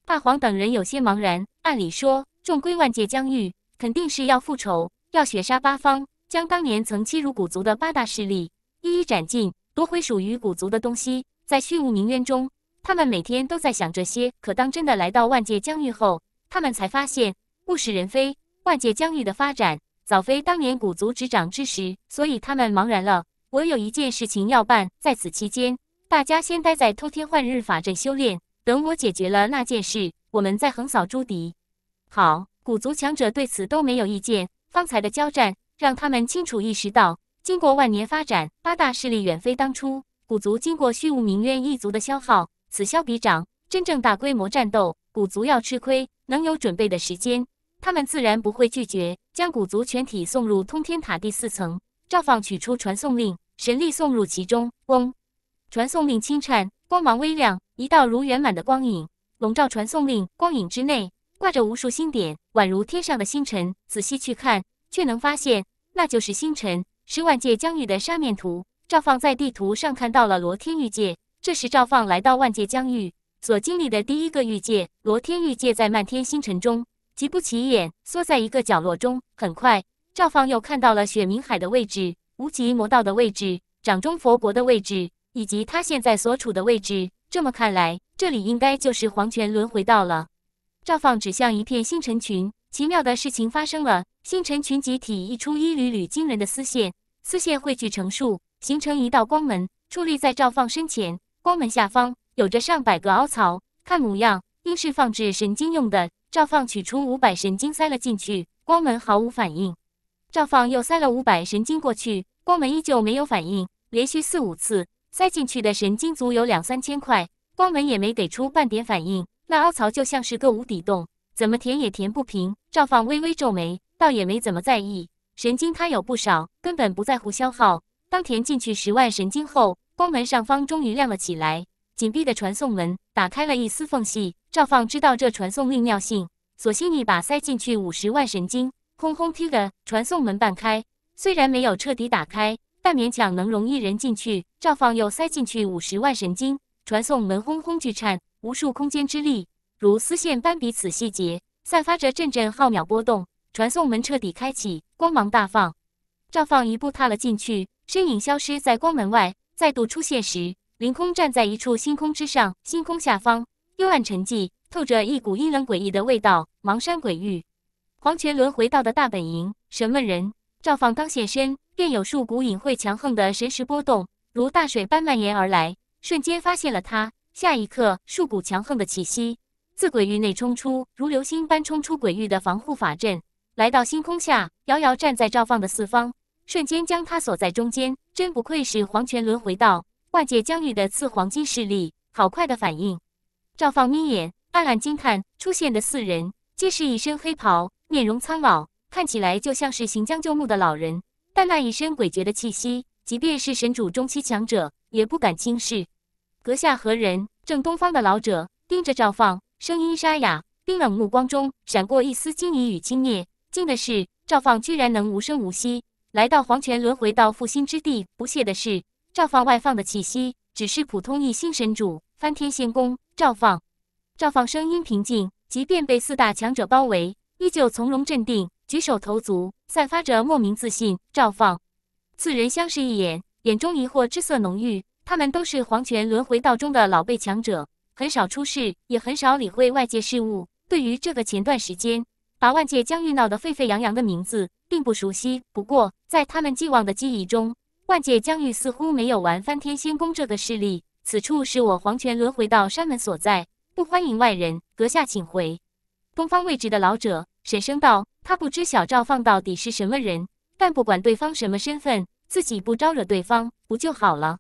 大黄等人有些茫然。按理说，众归万界疆域肯定是要复仇，要血杀八方，将当年曾欺辱古族的八大势力一一斩尽，夺回属于古族的东西。在虚无冥渊中，他们每天都在想这些。可当真的来到万界疆域后，他们才发现物是人非，万界疆域的发展。早非当年古族执掌之时，所以他们茫然了。我有一件事情要办，在此期间，大家先待在偷天换日法阵修炼。等我解决了那件事，我们再横扫朱敌。好，古族强者对此都没有意见。方才的交战，让他们清楚意识到，经过万年发展，八大势力远非当初。古族经过虚无冥渊一族的消耗，此消彼长，真正大规模战斗，古族要吃亏。能有准备的时间。他们自然不会拒绝，将古族全体送入通天塔第四层。赵放取出传送令，神力送入其中。嗡，传送令轻颤，光芒微亮，一道如圆满的光影笼罩传送令。光影之内挂着无数星点，宛如天上的星辰。仔细去看，却能发现，那就是星辰。十万界疆域的沙面图，赵放在地图上看到了罗天玉界。这是赵放来到万界疆域所经历的第一个玉界。罗天玉界在漫天星辰中。极不起眼，缩在一个角落中。很快，赵放又看到了雪明海的位置、无极魔道的位置、掌中佛国的位置，以及他现在所处的位置。这么看来，这里应该就是黄泉轮回道了。赵放指向一片星辰群，奇妙的事情发生了：星辰群集体溢出一缕缕惊人的丝线，丝线汇聚成束，形成一道光门，矗立在赵放身前。光门下方有着上百个凹槽，看模样应是放置神经用的。赵放取出五百神经塞了进去，光门毫无反应。赵放又塞了五百神经过去，光门依旧没有反应。连续四五次塞进去的神经足有两三千块，光门也没给出半点反应。那凹槽就像是个无底洞，怎么填也填不平。赵放微微皱眉，倒也没怎么在意。神经他有不少，根本不在乎消耗。当填进去十万神经后，光门上方终于亮了起来，紧闭的传送门打开了一丝缝隙。赵放知道这传送令尿性，索性一把塞进去五十万神经，轰轰踢个传送门半开，虽然没有彻底打开，但勉强能容一人进去。赵放又塞进去五十万神经，传送门轰轰巨颤，无数空间之力如丝线般彼此细节，散发着阵阵浩渺波动。传送门彻底开启，光芒大放。赵放一步踏了进去，身影消失在光门外，再度出现时，凌空站在一处星空之上，星空下方。幽暗沉寂，透着一股阴冷诡异的味道。芒山鬼域，黄泉轮回道的大本营。什么人？赵放刚现身，便有数股隐晦强横的神识波动，如大水般蔓延而来，瞬间发现了他。下一刻，数股强横的气息自鬼域内冲出，如流星般冲出鬼域的防护法阵，来到星空下，遥遥站在赵放的四方，瞬间将他锁在中间。真不愧是黄泉轮回道外界疆域的次黄金势力，好快的反应！赵放眯眼，暗暗惊叹：出现的四人皆是一身黑袍，面容苍老，看起来就像是行将就木的老人。但那一身诡谲的气息，即便是神主中期强者也不敢轻视。阁下何人？正东方的老者盯着赵放，声音沙哑、冰冷，目光中闪过一丝惊疑与轻蔑。惊的是，赵放居然能无声无息来到黄泉轮回到复兴之地；不屑的是，赵放外放的气息只是普通一星神主。翻天仙宫，赵放。赵放声音平静，即便被四大强者包围，依旧从容镇定，举手投足散发着莫名自信。赵放四人相视一眼，眼中疑惑之色浓郁。他们都是黄泉轮回道中的老辈强者，很少出世，也很少理会外界事物。对于这个前段时间把万界疆域闹得沸沸扬扬的名字，并不熟悉。不过，在他们既往的记忆中，万界疆域似乎没有玩翻天仙宫这个势力。此处是我黄泉轮回道山门所在，不欢迎外人。阁下请回。东方位置的老者沈声道：“他不知小赵放到底是什么人，但不管对方什么身份，自己不招惹对方，不就好了？”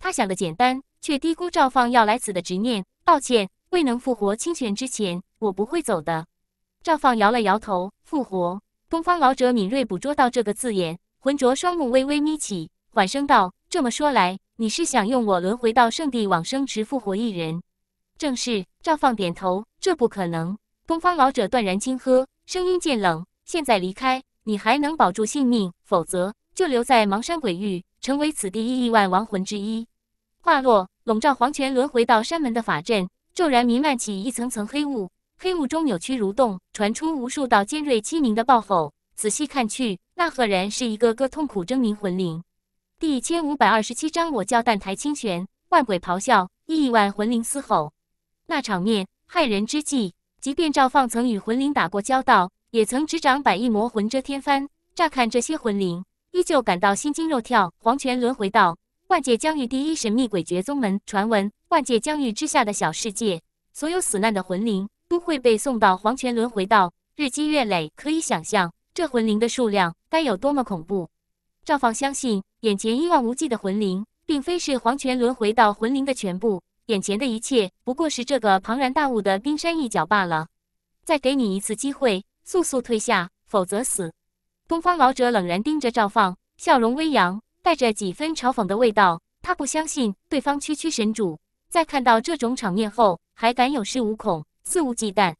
他想的简单，却低估赵放要来此的执念。抱歉，未能复活清泉之前，我不会走的。赵放摇了摇头。复活。东方老者敏锐捕捉到这个字眼，浑浊双目微微眯起，缓声道：“这么说来。”你是想用我轮回到圣地往生池复活一人？正是赵放点头。这不可能！东方老者断然轻喝，声音渐冷。现在离开，你还能保住性命；否则，就留在芒山鬼域，成为此地亿万亡魂之一。话落，笼罩黄泉轮回到山门的法阵骤然弥漫起一层层黑雾，黑雾中扭曲蠕动，传出无数道尖锐凄鸣的暴吼。仔细看去，那赫然是一个个痛苦狰狞魂灵。第一千五百二十七章，我叫澹台清泉，万鬼咆哮，亿万魂灵嘶吼，那场面骇人之际，即便赵放曾与魂灵打过交道，也曾执掌百亿魔魂遮天幡，乍看这些魂灵，依旧感到心惊肉跳。黄泉轮回道，万界疆域第一神秘诡谲宗门，传闻万界疆域之下的小世界，所有死难的魂灵都会被送到黄泉轮回道，日积月累，可以想象这魂灵的数量该有多么恐怖。赵放相信。眼前一望无际的魂灵，并非是黄泉轮回到魂灵的全部，眼前的一切不过是这个庞然大物的冰山一角罢了。再给你一次机会，速速退下，否则死！东方老者冷然盯着赵放，笑容微扬，带着几分嘲讽的味道。他不相信对方区区神主，在看到这种场面后还敢有恃无恐、肆无忌惮。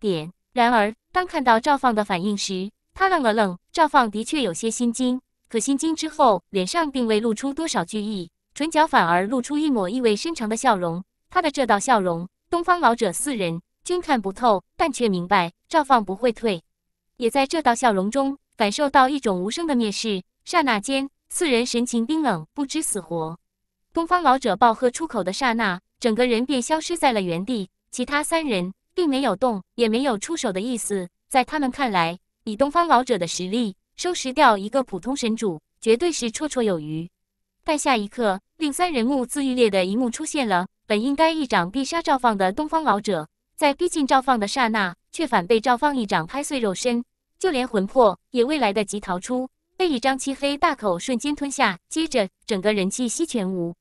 点。然而，当看到赵放的反应时，他愣了愣。赵放的确有些心惊。可心惊之后，脸上并未露出多少惧意，唇角反而露出一抹意味深长的笑容。他的这道笑容，东方老者四人均看不透，但却明白赵放不会退。也在这道笑容中，感受到一种无声的蔑视。刹那间，四人神情冰冷，不知死活。东方老者暴喝出口的刹那，整个人便消失在了原地。其他三人并没有动，也没有出手的意思。在他们看来，以东方老者的实力。收拾掉一个普通神主，绝对是绰绰有余。但下一刻，令三人目眦欲裂的一幕出现了：本应该一掌必杀赵放的东方老者，在逼近赵放的刹那，却反被赵放一掌拍碎肉身，就连魂魄也未来得及逃出，被一张漆黑大口瞬间吞下，接着整个人气息全无，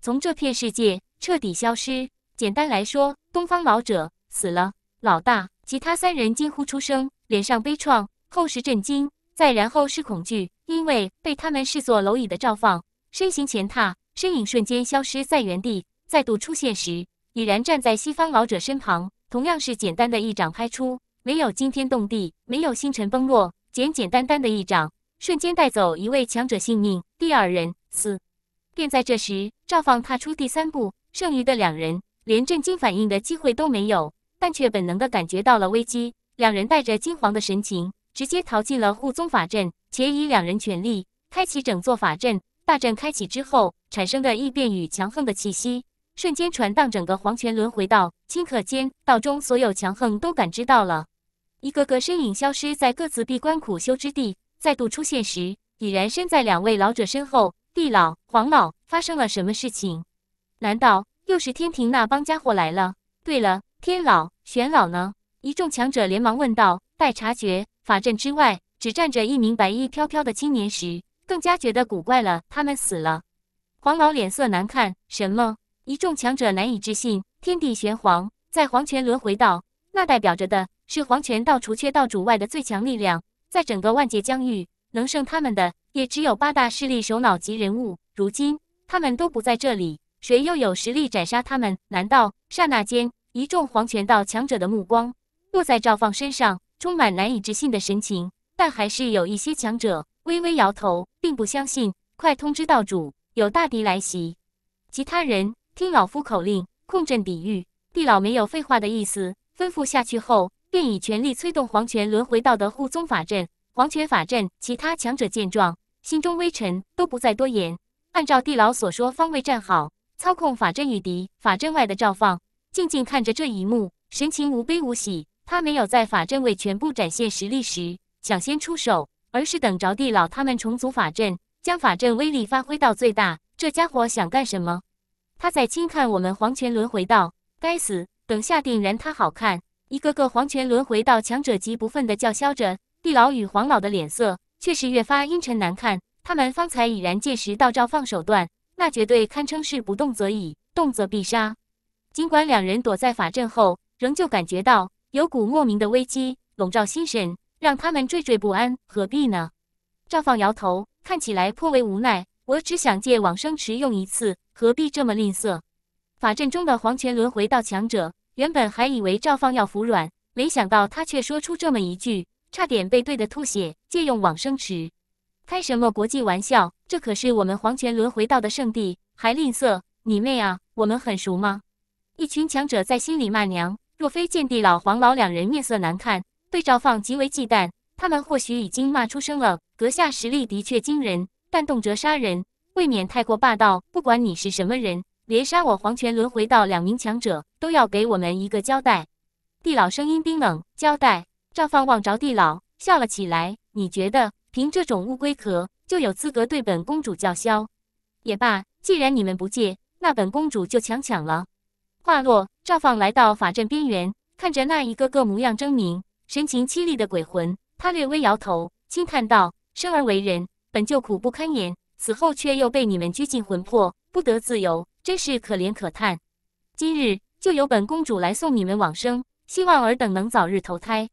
从这片世界彻底消失。简单来说，东方老者死了。老大、其他三人惊呼出声，脸上悲怆，后是震惊。再然后是恐惧，因为被他们视作蝼蚁的赵放，身形前踏，身影瞬间消失在原地，再度出现时，已然站在西方老者身旁。同样是简单的一掌拍出，没有惊天动地，没有星辰崩落，简简单单的一掌，瞬间带走一位强者性命。第二人死，便在这时，赵放踏出第三步，剩余的两人连震惊反应的机会都没有，但却本能的感觉到了危机。两人带着惊惶的神情。直接逃进了护宗法阵，且以两人全力开启整座法阵。大阵开启之后产生的异变与强横的气息，瞬间传荡整个黄泉轮回道。顷刻间，道中所有强横都感知到了，一个个身影消失在各自闭关苦修之地。再度出现时，已然身在两位老者身后。地老、黄老，发生了什么事情？难道又是天庭那帮家伙来了？对了，天老、玄老呢？一众强者连忙问道。待察觉。法阵之外，只站着一名白衣飘飘的青年时，更加觉得古怪了。他们死了，黄老脸色难看。什么？一众强者难以置信。天地玄黄，在黄泉轮回道，那代表着的是黄泉道除却道主外的最强力量。在整个万界疆域，能胜他们的也只有八大势力首脑级人物。如今他们都不在这里，谁又有实力斩杀他们？难道？刹那间，一众黄泉道强者的目光落在赵放身上。充满难以置信的神情，但还是有一些强者微微摇头，并不相信。快通知道主，有大敌来袭！其他人听老夫口令，控阵抵御。地老没有废话的意思，吩咐下去后，便以全力催动黄泉轮回道德护宗法阵、黄泉法阵。其他强者见状，心中微沉，都不再多言，按照地老所说方位站好，操控法阵御敌。法阵外的赵放静静看着这一幕，神情无悲无喜。他没有在法阵未全部展现实力时抢先出手，而是等着地老他们重组法阵，将法阵威力发挥到最大。这家伙想干什么？他在轻看我们黄泉轮回道？该死！等下定然他好看。一个个黄泉轮回道强者极不忿地叫嚣着，地老与黄老的脸色却是越发阴沉难看。他们方才已然借识道照放手段，那绝对堪称是不动则已，动则必杀。尽管两人躲在法阵后，仍旧感觉到。有股莫名的危机笼罩心神，让他们惴惴不安。何必呢？赵放摇头，看起来颇为无奈。我只想借往生池用一次，何必这么吝啬？法阵中的黄泉轮回道强者原本还以为赵放要服软，没想到他却说出这么一句，差点被怼得吐血。借用往生池，开什么国际玩笑？这可是我们黄泉轮回道的圣地，还吝啬？你妹啊！我们很熟吗？一群强者在心里骂娘。若非见地老黄老两人面色难看，对赵放极为忌惮，他们或许已经骂出声了。阁下实力的确惊人，但动辄杀人，未免太过霸道。不管你是什么人，连杀我黄泉轮回道两名强者，都要给我们一个交代。地老声音冰冷，交代。赵放望着地老笑了起来，你觉得凭这种乌龟壳，就有资格对本公主叫嚣？也罢，既然你们不借，那本公主就强抢了。话落，赵放来到法阵边缘，看着那一个个模样狰狞、神情凄厉的鬼魂，他略微摇头，轻叹道：“生而为人，本就苦不堪言，死后却又被你们拘禁魂魄，不得自由，真是可怜可叹。今日就由本公主来送你们往生，希望尔等能早日投胎。”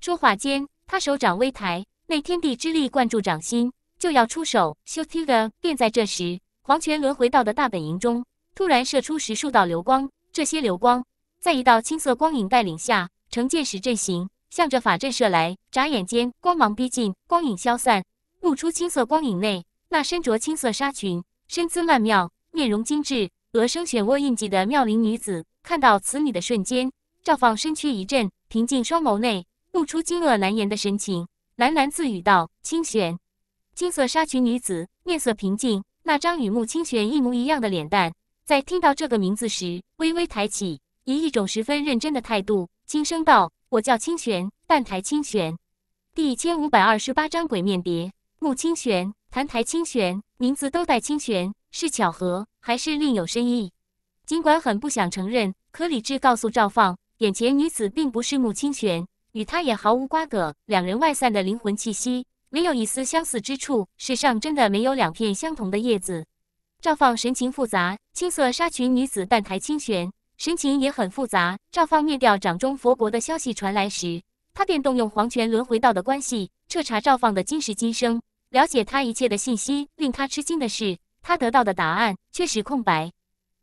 说话间，他手掌微抬，内天地之力灌注掌心，就要出手。羞提的，便在这时，黄泉轮回道的大本营中突然射出十数道流光。这些流光在一道青色光影带领下，呈箭矢阵型，向着法阵射来。眨眼间，光芒逼近，光影消散，露出青色光影内那身着青色纱裙、身姿曼妙、面容精致、额生漩涡印记的妙龄女子。看到此女的瞬间，赵放身躯一震，平静双眸内露出惊愕难言的神情，喃喃自语道：“清玄。”青色纱裙女子面色平静，那张与穆清玄一模一样的脸蛋。”在听到这个名字时，微微抬起，以一种十分认真的态度轻声道：“我叫清玄，澹台清玄。第一千五百二十八章鬼面蝶，穆清玄，澹台清玄，名字都带清玄，是巧合还是另有深意？”尽管很不想承认，可理智告诉赵放，眼前女子并不是穆清玄，与他也毫无瓜葛。两人外散的灵魂气息，没有一丝相似之处。世上真的没有两片相同的叶子。赵放神情复杂，青色纱裙女子澹台清玄神情也很复杂。赵放灭掉掌中佛国的消息传来时，他便动用黄泉轮回道的关系彻查赵放的今时今生，了解他一切的信息。令他吃惊的是，他得到的答案却是空白。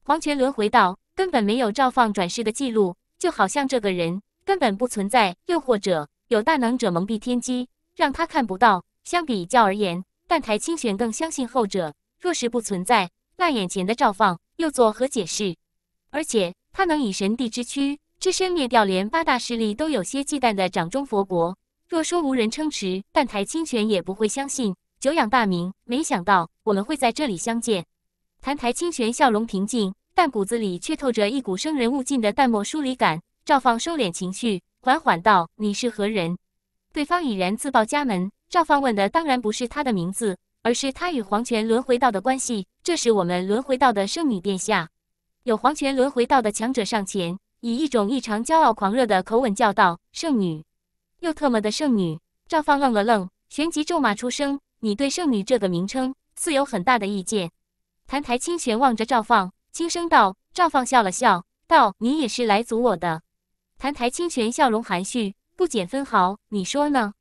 黄泉轮回道根本没有赵放转世的记录，就好像这个人根本不存在，又或者有大能者蒙蔽天机，让他看不到。相比较而言，澹台清玄更相信后者。若是不存在，那眼前的赵放又作何解释？而且他能以神帝之躯，只身灭掉连八大势力都有些忌惮的掌中佛国，若说无人称持，但台清泉也不会相信。久仰大名，没想到我们会在这里相见。澹台清泉笑容平静，但骨子里却透着一股生人勿近的淡漠疏离感。赵放收敛情绪，缓缓道：“你是何人？”对方已然自报家门，赵放问的当然不是他的名字。而是他与皇权轮回道的关系。这是我们轮回道的圣女殿下，有皇权轮回道的强者上前，以一种异常骄傲狂热的口吻叫道：“圣女，又特么的圣女！”赵放愣了愣，旋即咒骂出声：“你对圣女这个名称似有很大的意见。”澹台清玄望着赵放，轻声道：“赵放笑了笑，道：‘你也是来阻我的。’”澹台清玄笑容含蓄，不减分毫。你说呢？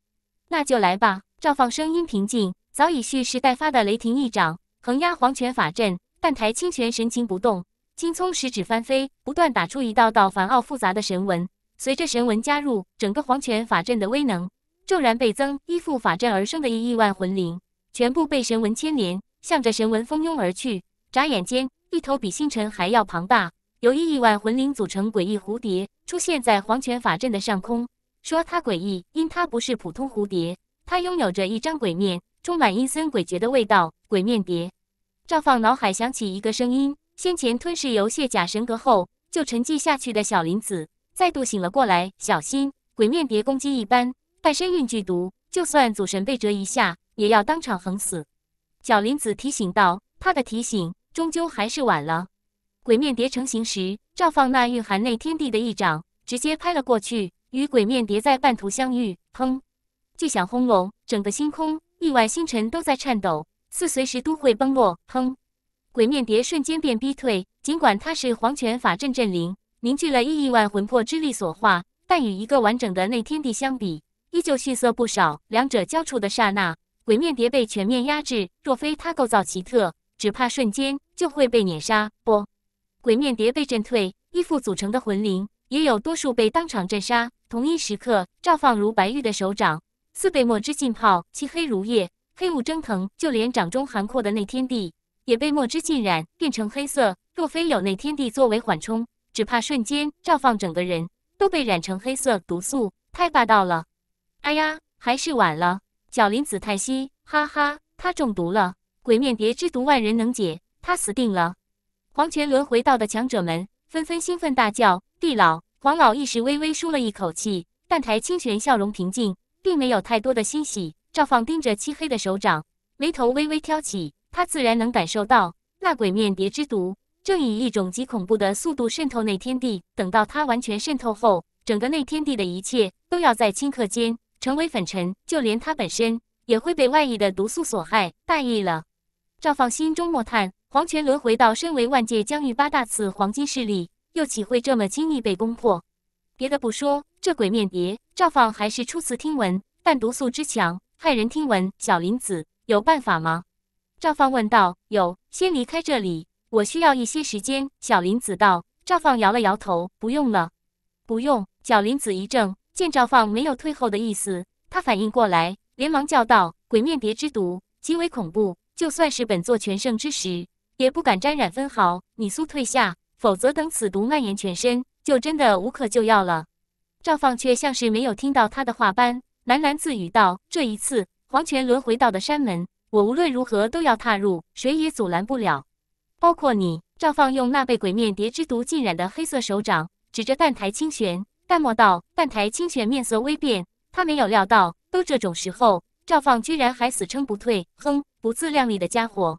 那就来吧。赵放声音平静。早已蓄势待发的雷霆一掌横压黄泉法阵，但台清泉神情不动，青葱十指翻飞，不断打出一道道繁奥复杂的神纹。随着神纹加入，整个黄泉法阵的威能骤然倍增，依附法阵而生的一亿万魂灵全部被神纹牵连，向着神纹蜂拥而去。眨眼间，一头比星辰还要庞大、由一亿万魂灵组成诡异蝴蝶出现在黄泉法阵的上空。说它诡异，因它不是普通蝴蝶，它拥有着一张鬼面。充满阴森诡谲的味道，鬼面蝶。赵放脑海响起一个声音：先前吞噬游戏甲神格后就沉寂下去的小林子，再度醒了过来。小心，鬼面蝶攻击一般，半身孕剧毒，就算祖神被折一下，也要当场横死。小林子提醒道。他的提醒终究还是晚了。鬼面蝶成型时，赵放那蕴含内天地的一掌直接拍了过去，与鬼面蝶在半途相遇，砰！巨响轰隆，整个星空。亿万星辰都在颤抖，似随时都会崩落。砰！鬼面蝶瞬间便逼退，尽管她是黄泉法阵阵灵，凝聚了一亿万魂魄之力所化，但与一个完整的内天地相比，依旧逊色不少。两者交触的刹那，鬼面蝶被全面压制，若非它构造奇特，只怕瞬间就会被碾杀。不，鬼面蝶被震退，依附组成的魂灵也有多数被当场震杀。同一时刻，赵放如白玉的手掌。似被墨汁浸泡，漆黑如夜，黑雾蒸腾，就连掌中含括的内天地也被墨汁浸染，变成黑色。若非有内天地作为缓冲，只怕瞬间照放，整个人都被染成黑色。毒素太霸道了！哎呀，还是晚了！小林子叹息。哈哈，他中毒了！鬼面蝶之毒，万人能解，他死定了！黄泉轮回道的强者们纷纷兴奋大叫。地老黄老一时微微舒了一口气，但台清玄笑容平静。并没有太多的欣喜，赵放盯着漆黑的手掌，眉头微微挑起。他自然能感受到那鬼面蝶之毒正以一种极恐怖的速度渗透内天地。等到它完全渗透后，整个内天地的一切都要在顷刻间成为粉尘，就连他本身也会被外溢的毒素所害。大意了，赵放心中默叹。黄泉轮回道身为万界疆域八大次黄金势力，又岂会这么轻易被攻破？别的不说，这鬼面蝶。赵放还是初次听闻，但毒素之强，骇人听闻。小林子有办法吗？赵放问道。有，先离开这里，我需要一些时间。小林子道。赵放摇了摇头，不用了，不用。小林子一怔，见赵放没有退后的意思，他反应过来，连忙叫道：“鬼面蝶之毒极为恐怖，就算是本座全盛之时，也不敢沾染分毫。你速退下，否则等此毒蔓延全身，就真的无可救药了。”赵放却像是没有听到他的话般，喃喃自语道：“这一次黄泉轮回道的山门，我无论如何都要踏入，谁也阻拦不了，包括你。”赵放用那被鬼面蝶之毒浸染的黑色手掌，指着澹台清玄，淡漠道：“澹台清玄面色微变，他没有料到，都这种时候，赵放居然还死撑不退。哼，不自量力的家伙！”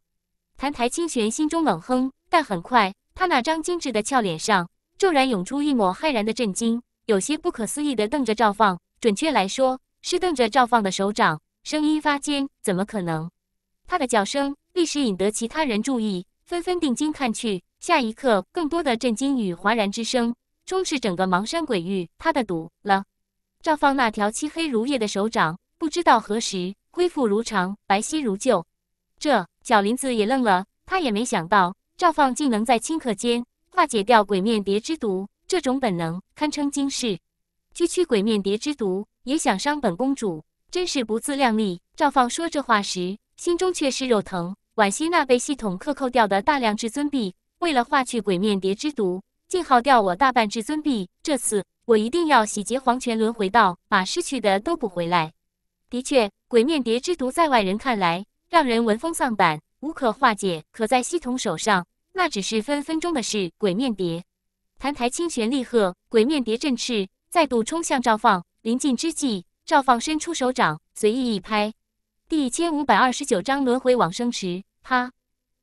澹台清玄心中冷哼，但很快，他那张精致的俏脸上骤然涌出一抹骇然的震惊。有些不可思议的瞪着赵放，准确来说是瞪着赵放的手掌，声音发尖，怎么可能？他的叫声立时引得其他人注意，纷纷定睛看去。下一刻，更多的震惊与哗然之声充斥整个芒山鬼域。他的毒了！赵放那条漆黑如夜的手掌，不知道何时恢复如常，白皙如旧。这小林子也愣了，他也没想到赵放竟能在顷刻间化解掉鬼面蝶之毒。这种本能堪称惊世，区区鬼面蝶之毒也想伤本公主，真是不自量力。赵放说这话时，心中却是肉疼，惋惜那被系统克扣掉的大量至尊币。为了化去鬼面蝶之毒，竟耗掉我大半至尊币。这次我一定要洗劫黄泉轮回道，把失去的都补回来。的确，鬼面蝶之毒在外人看来让人闻风丧胆，无可化解；可在系统手上，那只是分分钟的事。鬼面蝶。澹台清玄厉喝，鬼面蝶振翅，再度冲向赵放。临近之际，赵放伸出手掌，随意一拍。第一千五百二十九章轮回往生池。啪！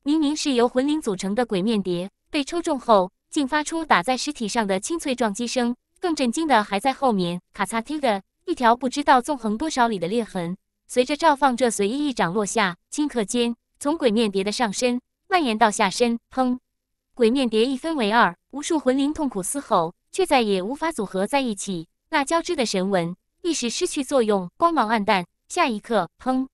明明是由魂灵组成的鬼面蝶被抽中后，竟发出打在实体上的清脆撞击声。更震惊的还在后面。咔嚓！的一条不知道纵横多少里的裂痕，随着赵放这随意一掌落下，顷刻间从鬼面蝶的上身蔓延到下身。砰！鬼面蝶一分为二。无数魂灵痛苦嘶吼，却再也无法组合在一起，那交织的神纹一时失去作用，光芒暗淡。下一刻，砰！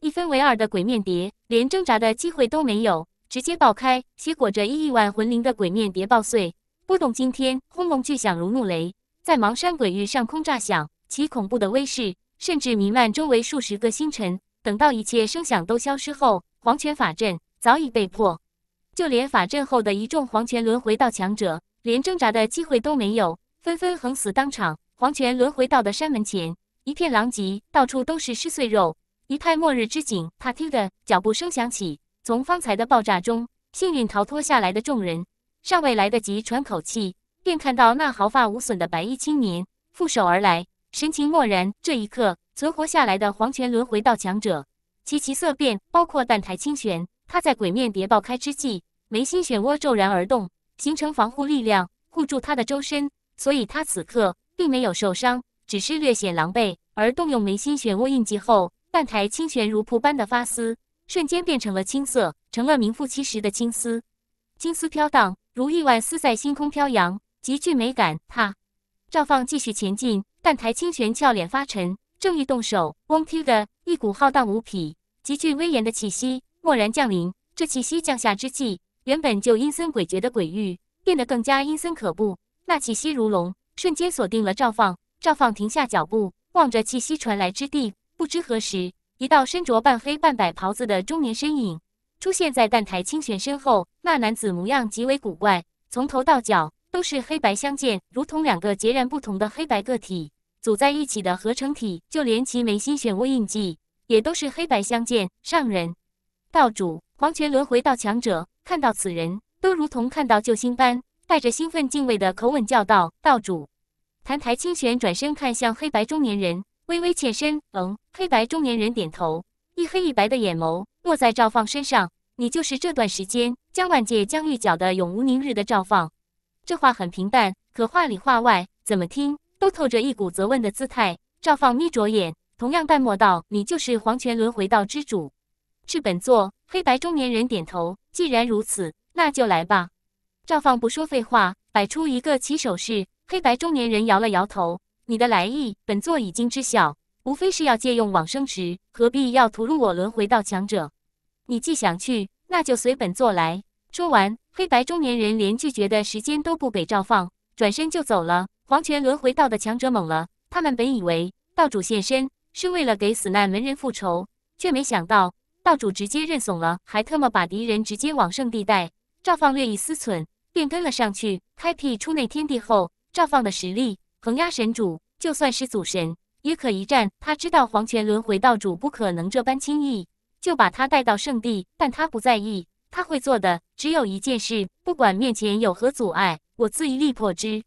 一分为二的鬼面蝶连挣扎的机会都没有，直接爆开，携裹着亿亿万魂灵的鬼面蝶爆碎，波动惊天，轰隆巨响如怒雷，在芒山鬼域上空炸响，其恐怖的威势甚至弥漫周围数十个星辰。等到一切声响都消失后，黄泉法阵早已被破。就连法阵后的一众黄泉轮回道强者，连挣扎的机会都没有，纷纷横死当场。黄泉轮回道的山门前一片狼藉，到处都是尸碎肉，一派末日之景。他听的脚步声响起，从方才的爆炸中幸运逃脱下来的众人，尚未来得及喘口气，便看到那毫发无损的白衣青年负手而来，神情漠然。这一刻，存活下来的黄泉轮回道强者其其色变，包括澹台清玄，他在鬼面蝶爆开之际。眉心漩涡骤然而动，形成防护力量护住他的周身，所以他此刻并没有受伤，只是略显狼狈。而动用眉心漩涡印记后，半台清璇如瀑般的发丝瞬间变成了青色，成了名副其实的青丝。青丝飘荡，如亿万丝在星空飘扬，极具美感。他，赵放继续前进，淡台清璇俏脸发沉，正欲动手，嗡的一股浩荡无匹、极具威严的气息蓦然降临。这气息降下之际。原本就阴森诡谲的鬼域，变得更加阴森可怖。那气息如龙，瞬间锁定了赵放。赵放停下脚步，望着气息传来之地，不知何时，一道身着半黑半白袍子的中年身影出现在澹台清玄身后。那男子模样极为古怪，从头到脚都是黑白相间，如同两个截然不同的黑白个体组在一起的合成体。就连其眉心漩涡印记，也都是黑白相间。上人，道主，黄泉轮回道强者。看到此人，都如同看到救星般，带着兴奋敬畏的口吻叫道：“道主！”澹台清玄转身看向黑白中年人，微微欠身。嗯，黑白中年人点头。一黑一白的眼眸落在赵放身上：“你就是这段时间将万界疆域搅得永无宁日的赵放？”这话很平淡，可话里话外，怎么听都透着一股责问的姿态。赵放眯着眼，同样淡漠道：“你就是黄泉轮回道之主，是本座。”黑白中年人点头，既然如此，那就来吧。赵放不说废话，摆出一个起手式。黑白中年人摇了摇头：“你的来意，本座已经知晓，无非是要借用往生池，何必要屠戮我轮回道强者？你既想去，那就随本座来。”说完，黑白中年人连拒绝的时间都不给赵放，转身就走了。黄泉轮回道的强者懵了，他们本以为道主现身是为了给死难门人复仇，却没想到。道主直接认怂了，还特么把敌人直接往圣地带。赵放略一思忖，便跟了上去。开辟出内天地后，赵放的实力横压神主，就算是祖神也可一战。他知道黄泉轮回道主不可能这般轻易，就把他带到圣地。但他不在意，他会做的只有一件事：不管面前有何阻碍，我自一力破之。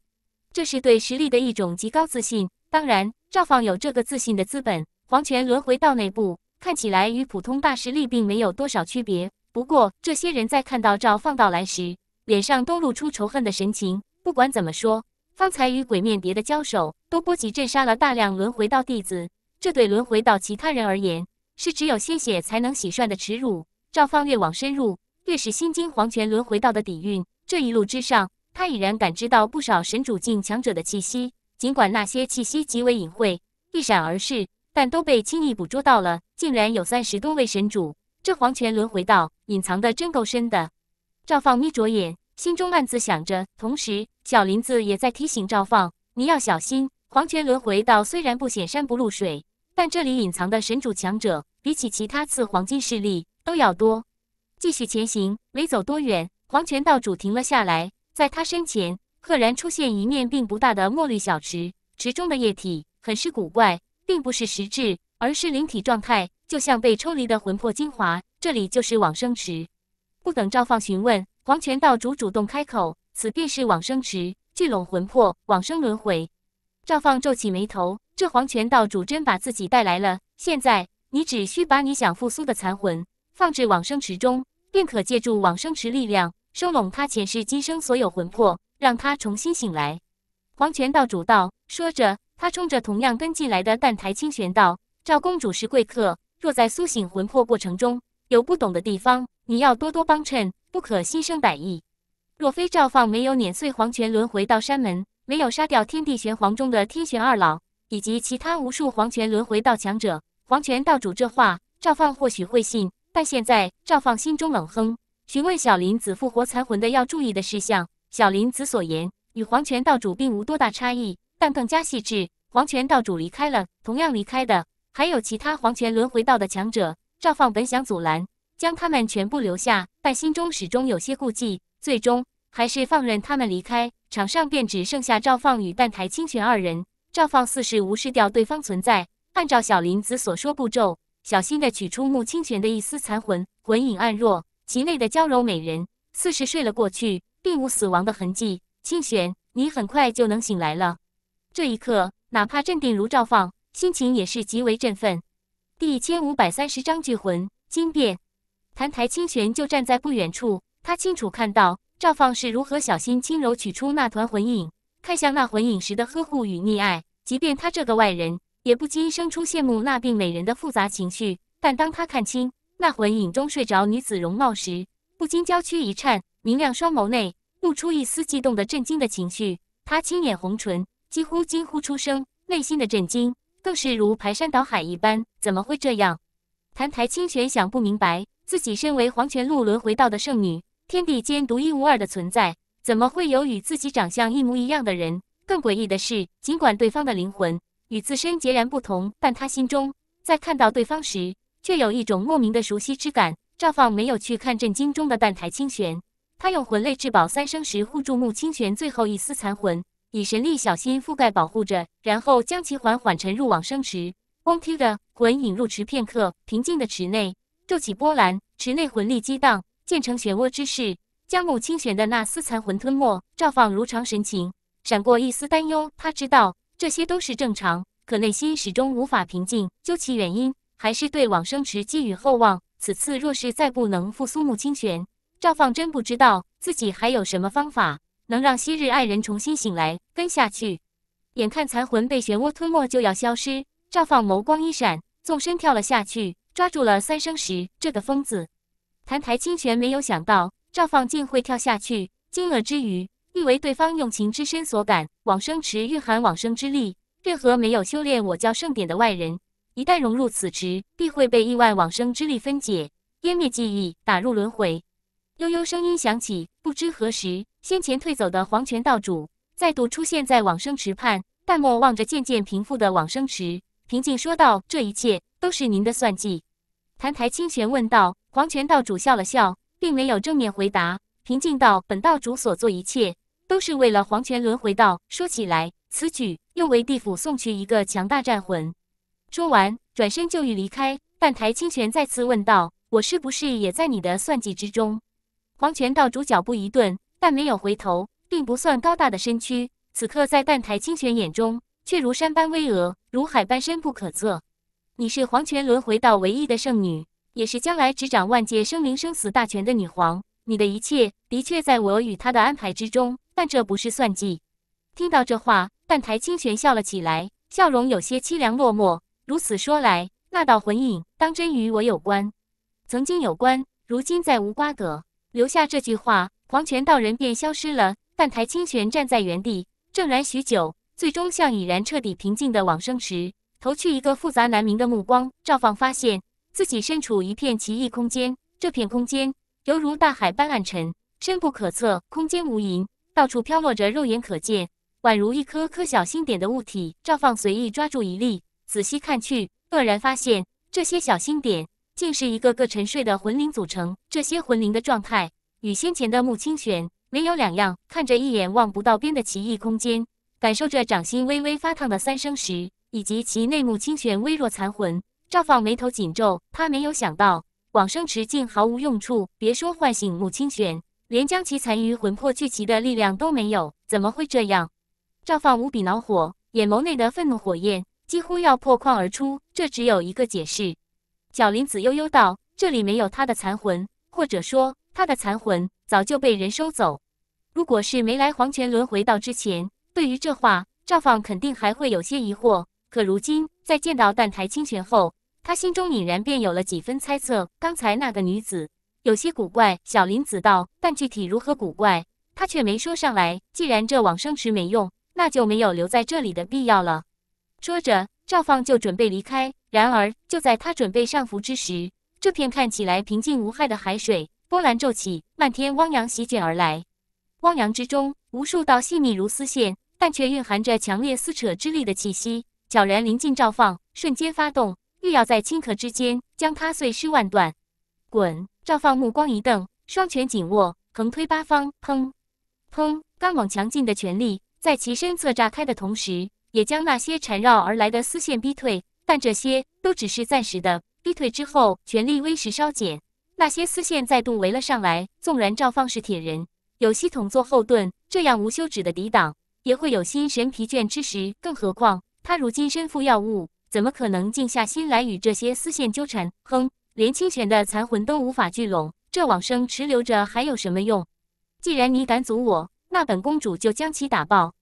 这是对实力的一种极高自信。当然，赵放有这个自信的资本——黄泉轮回道内部。看起来与普通大势力并没有多少区别。不过，这些人在看到赵放到来时，脸上都露出仇恨的神情。不管怎么说，方才与鬼面蝶的交手，都波及镇杀了大量轮回道弟子，这对轮回道其他人而言，是只有鲜血才能洗涮的耻辱。赵放越往深入，越是心惊黄泉轮回道的底蕴。这一路之上，他已然感知到不少神主境强者的气息，尽管那些气息极为隐晦，一闪而逝，但都被轻易捕捉到了。竟然有三十多位神主，这黄泉轮回道隐藏的真够深的。赵放眯着眼，心中暗自想着。同时，小林子也在提醒赵放：“你要小心，黄泉轮回道虽然不显山不露水，但这里隐藏的神主强者，比起其他次黄金势力都要多。”继续前行，没走多远，黄泉道主停了下来，在他身前赫然出现一面并不大的墨绿小池，池中的液体很是古怪，并不是实质。而是灵体状态，就像被抽离的魂魄精华。这里就是往生池。不等赵放询问，黄泉道主主动开口：“此便是往生池，聚拢魂魄，往生轮回。”赵放皱起眉头：“这黄泉道主真把自己带来了。现在你只需把你想复苏的残魂放置往生池中，便可借助往生池力量收拢他前世今生所有魂魄，让他重新醒来。”黄泉道主道说着，他冲着同样跟进来的澹台清玄道。赵公主是贵客，若在苏醒魂魄过程中有不懂的地方，你要多多帮衬，不可心生歹意。若非赵放没有碾碎黄泉轮回道山门，没有杀掉天地玄黄中的天玄二老以及其他无数黄泉轮回道强者，黄泉道主这话赵放或许会信。但现在赵放心中冷哼，询问小林子复活残魂的要注意的事项。小林子所言与黄泉道主并无多大差异，但更加细致。黄泉道主离开了，同样离开的。还有其他黄泉轮回道的强者，赵放本想阻拦，将他们全部留下，但心中始终有些顾忌，最终还是放任他们离开。场上便只剩下赵放与澹台清泉二人。赵放似是无视掉对方存在，按照小林子所说步骤，小心的取出穆清泉的一丝残魂，魂影暗弱，其内的娇柔美人似是睡了过去，并无死亡的痕迹。清泉，你很快就能醒来了。这一刻，哪怕镇定如赵放。心情也是极为振奋。第一千五百三十章聚魂惊变。澹台清玄就站在不远处，他清楚看到赵放是如何小心轻柔取出那团魂影，看向那魂影时的呵护与溺爱。即便他这个外人，也不禁生出羡慕那病美人的复杂情绪。但当他看清那魂影中睡着女子容貌时，不禁娇躯一颤，明亮双眸内露出一丝激动的震惊的情绪。他轻眼红唇，几乎惊呼出声，内心的震惊。更是如排山倒海一般，怎么会这样？澹台清玄想不明白，自己身为黄泉路轮回道的圣女，天地间独一无二的存在，怎么会有与自己长相一模一样的人？更诡异的是，尽管对方的灵魂与自身截然不同，但他心中在看到对方时，却有一种莫名的熟悉之感。赵放没有去看震惊中的澹台清玄，他用魂类至宝三生石护住穆清玄最后一丝残魂。以神力小心覆盖保护着，然后将其缓缓沉入往生池。嗡——听的魂引入池片刻，平静的池内骤起波澜，池内魂力激荡，渐成漩涡之势，将穆清玄的那丝残魂吞没。赵放如常神情，闪过一丝担忧。他知道这些都是正常，可内心始终无法平静。究其原因，还是对往生池寄予厚望。此次若是再不能复苏穆清玄，赵放真不知道自己还有什么方法。能让昔日爱人重新醒来，跟下去。眼看残魂被漩涡吞没，就要消失。赵放眸光一闪，纵身跳了下去，抓住了三生石。这个疯子，澹台清泉没有想到赵放竟会跳下去，惊愕之余，亦为对方用情之深所感。往生池蕴含往生之力，任何没有修炼我教圣典的外人，一旦融入此池，必会被意外往生之力分解，湮灭记忆，打入轮回。悠悠声音响起，不知何时，先前退走的黄泉道主再度出现在往生池畔。淡漠望着渐渐平复的往生池，平静说道：“这一切都是您的算计。”澹台清泉问道：“黄泉道主笑了笑，并没有正面回答。”平静道：“本道主所做一切，都是为了黄泉轮回道。说起来，此举又为地府送去一个强大战魂。”说完，转身就欲离开。澹台清泉再次问道：“我是不是也在你的算计之中？”黄泉道主脚步一顿，但没有回头。并不算高大的身躯，此刻在澹台清玄眼中，却如山般巍峨，如海般深不可测。你是黄泉轮回道唯一的圣女，也是将来执掌万界生灵生死大权的女皇。你的一切，的确在我与她的安排之中。但这不是算计。听到这话，澹台清玄笑了起来，笑容有些凄凉落寞。如此说来，那道魂影当真与我有关？曾经有关，如今再无瓜葛。留下这句话，黄泉道人便消失了。但台清泉站在原地，怔然许久，最终向已然彻底平静的往生石投去一个复杂难明的目光。赵放发现自己身处一片奇异空间，这片空间犹如大海般暗沉，深不可测，空间无垠，到处飘落着肉眼可见、宛如一颗颗小星点的物体。赵放随意抓住一粒，仔细看去，愕然发现这些小星点。竟是一个个沉睡的魂灵组成。这些魂灵的状态与先前的木清玄没有两样。看着一眼望不到边的奇异空间，感受着掌心微微发烫的三生石，以及其内幕清玄微弱残魂，赵放眉头紧皱。他没有想到，往生池竟毫无用处。别说唤醒木清玄，连将其残余魂魄聚集的力量都没有。怎么会这样？赵放无比恼火，眼眸内的愤怒火焰几乎要破眶而出。这只有一个解释。小林子悠悠道：“这里没有他的残魂，或者说他的残魂早就被人收走。如果是没来黄泉轮回道之前，对于这话，赵放肯定还会有些疑惑。可如今在见到澹台清泉后，他心中隐然便有了几分猜测。刚才那个女子有些古怪。”小林子道：“但具体如何古怪，他却没说上来。既然这往生池没用，那就没有留在这里的必要了。”说着。赵放就准备离开，然而就在他准备上浮之时，这片看起来平静无害的海水波澜骤起，漫天汪洋席卷而来。汪洋之中，无数道细密如丝线，但却蕴含着强烈撕扯之力的气息，悄然临近赵放，瞬间发动，欲要在顷刻之间将他碎尸万段。滚！赵放目光一瞪，双拳紧握，横推八方，砰砰，刚猛强劲的全力在其身侧炸开的同时。也将那些缠绕而来的丝线逼退，但这些都只是暂时的。逼退之后，全力微时稍减，那些丝线再度围了上来。纵然赵放是铁人，有系统做后盾，这样无休止的抵挡也会有心神疲倦之时。更何况他如今身负药物，怎么可能静下心来与这些丝线纠缠？哼，连清泉的残魂都无法聚拢，这往生持留着还有什么用？既然你敢阻我，那本公主就将其打爆。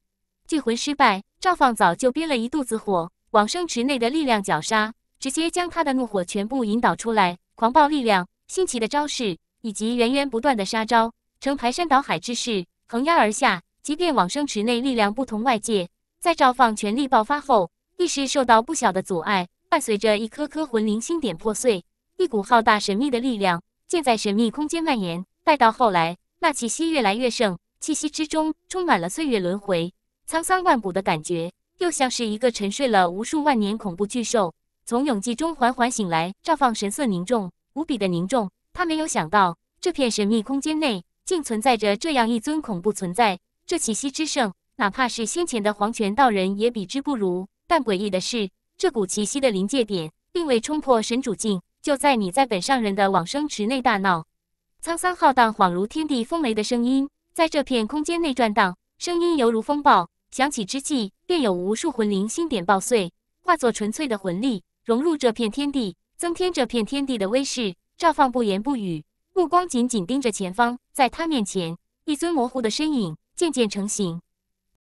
聚魂失败。赵放早就憋了一肚子火，往生池内的力量绞杀，直接将他的怒火全部引导出来。狂暴力量、新奇的招式以及源源不断的杀招，呈排山倒海之势横压而下。即便往生池内力量不同外界，在赵放全力爆发后，意识受到不小的阻碍。伴随着一颗颗魂灵星点破碎，一股浩大神秘的力量建在神秘空间蔓延。待到后来，那气息越来越盛，气息之中充满了岁月轮回。沧桑万古的感觉，又像是一个沉睡了无数万年恐怖巨兽从永寂中缓缓醒来。绽放神色凝重，无比的凝重。他没有想到，这片神秘空间内竟存在着这样一尊恐怖存在。这气息之盛，哪怕是先前的黄泉道人也比之不如。但诡异的是，这股气息的临界点并未冲破神主境。就在你在本上人的往生池内大闹，沧桑浩荡，恍如天地风雷的声音，在这片空间内转荡。声音犹如风暴响起之际，便有无数魂灵星点爆碎，化作纯粹的魂力，融入这片天地，增添这片天地的威势。赵放不言不语，目光紧紧盯着前方。在他面前，一尊模糊的身影渐渐成型。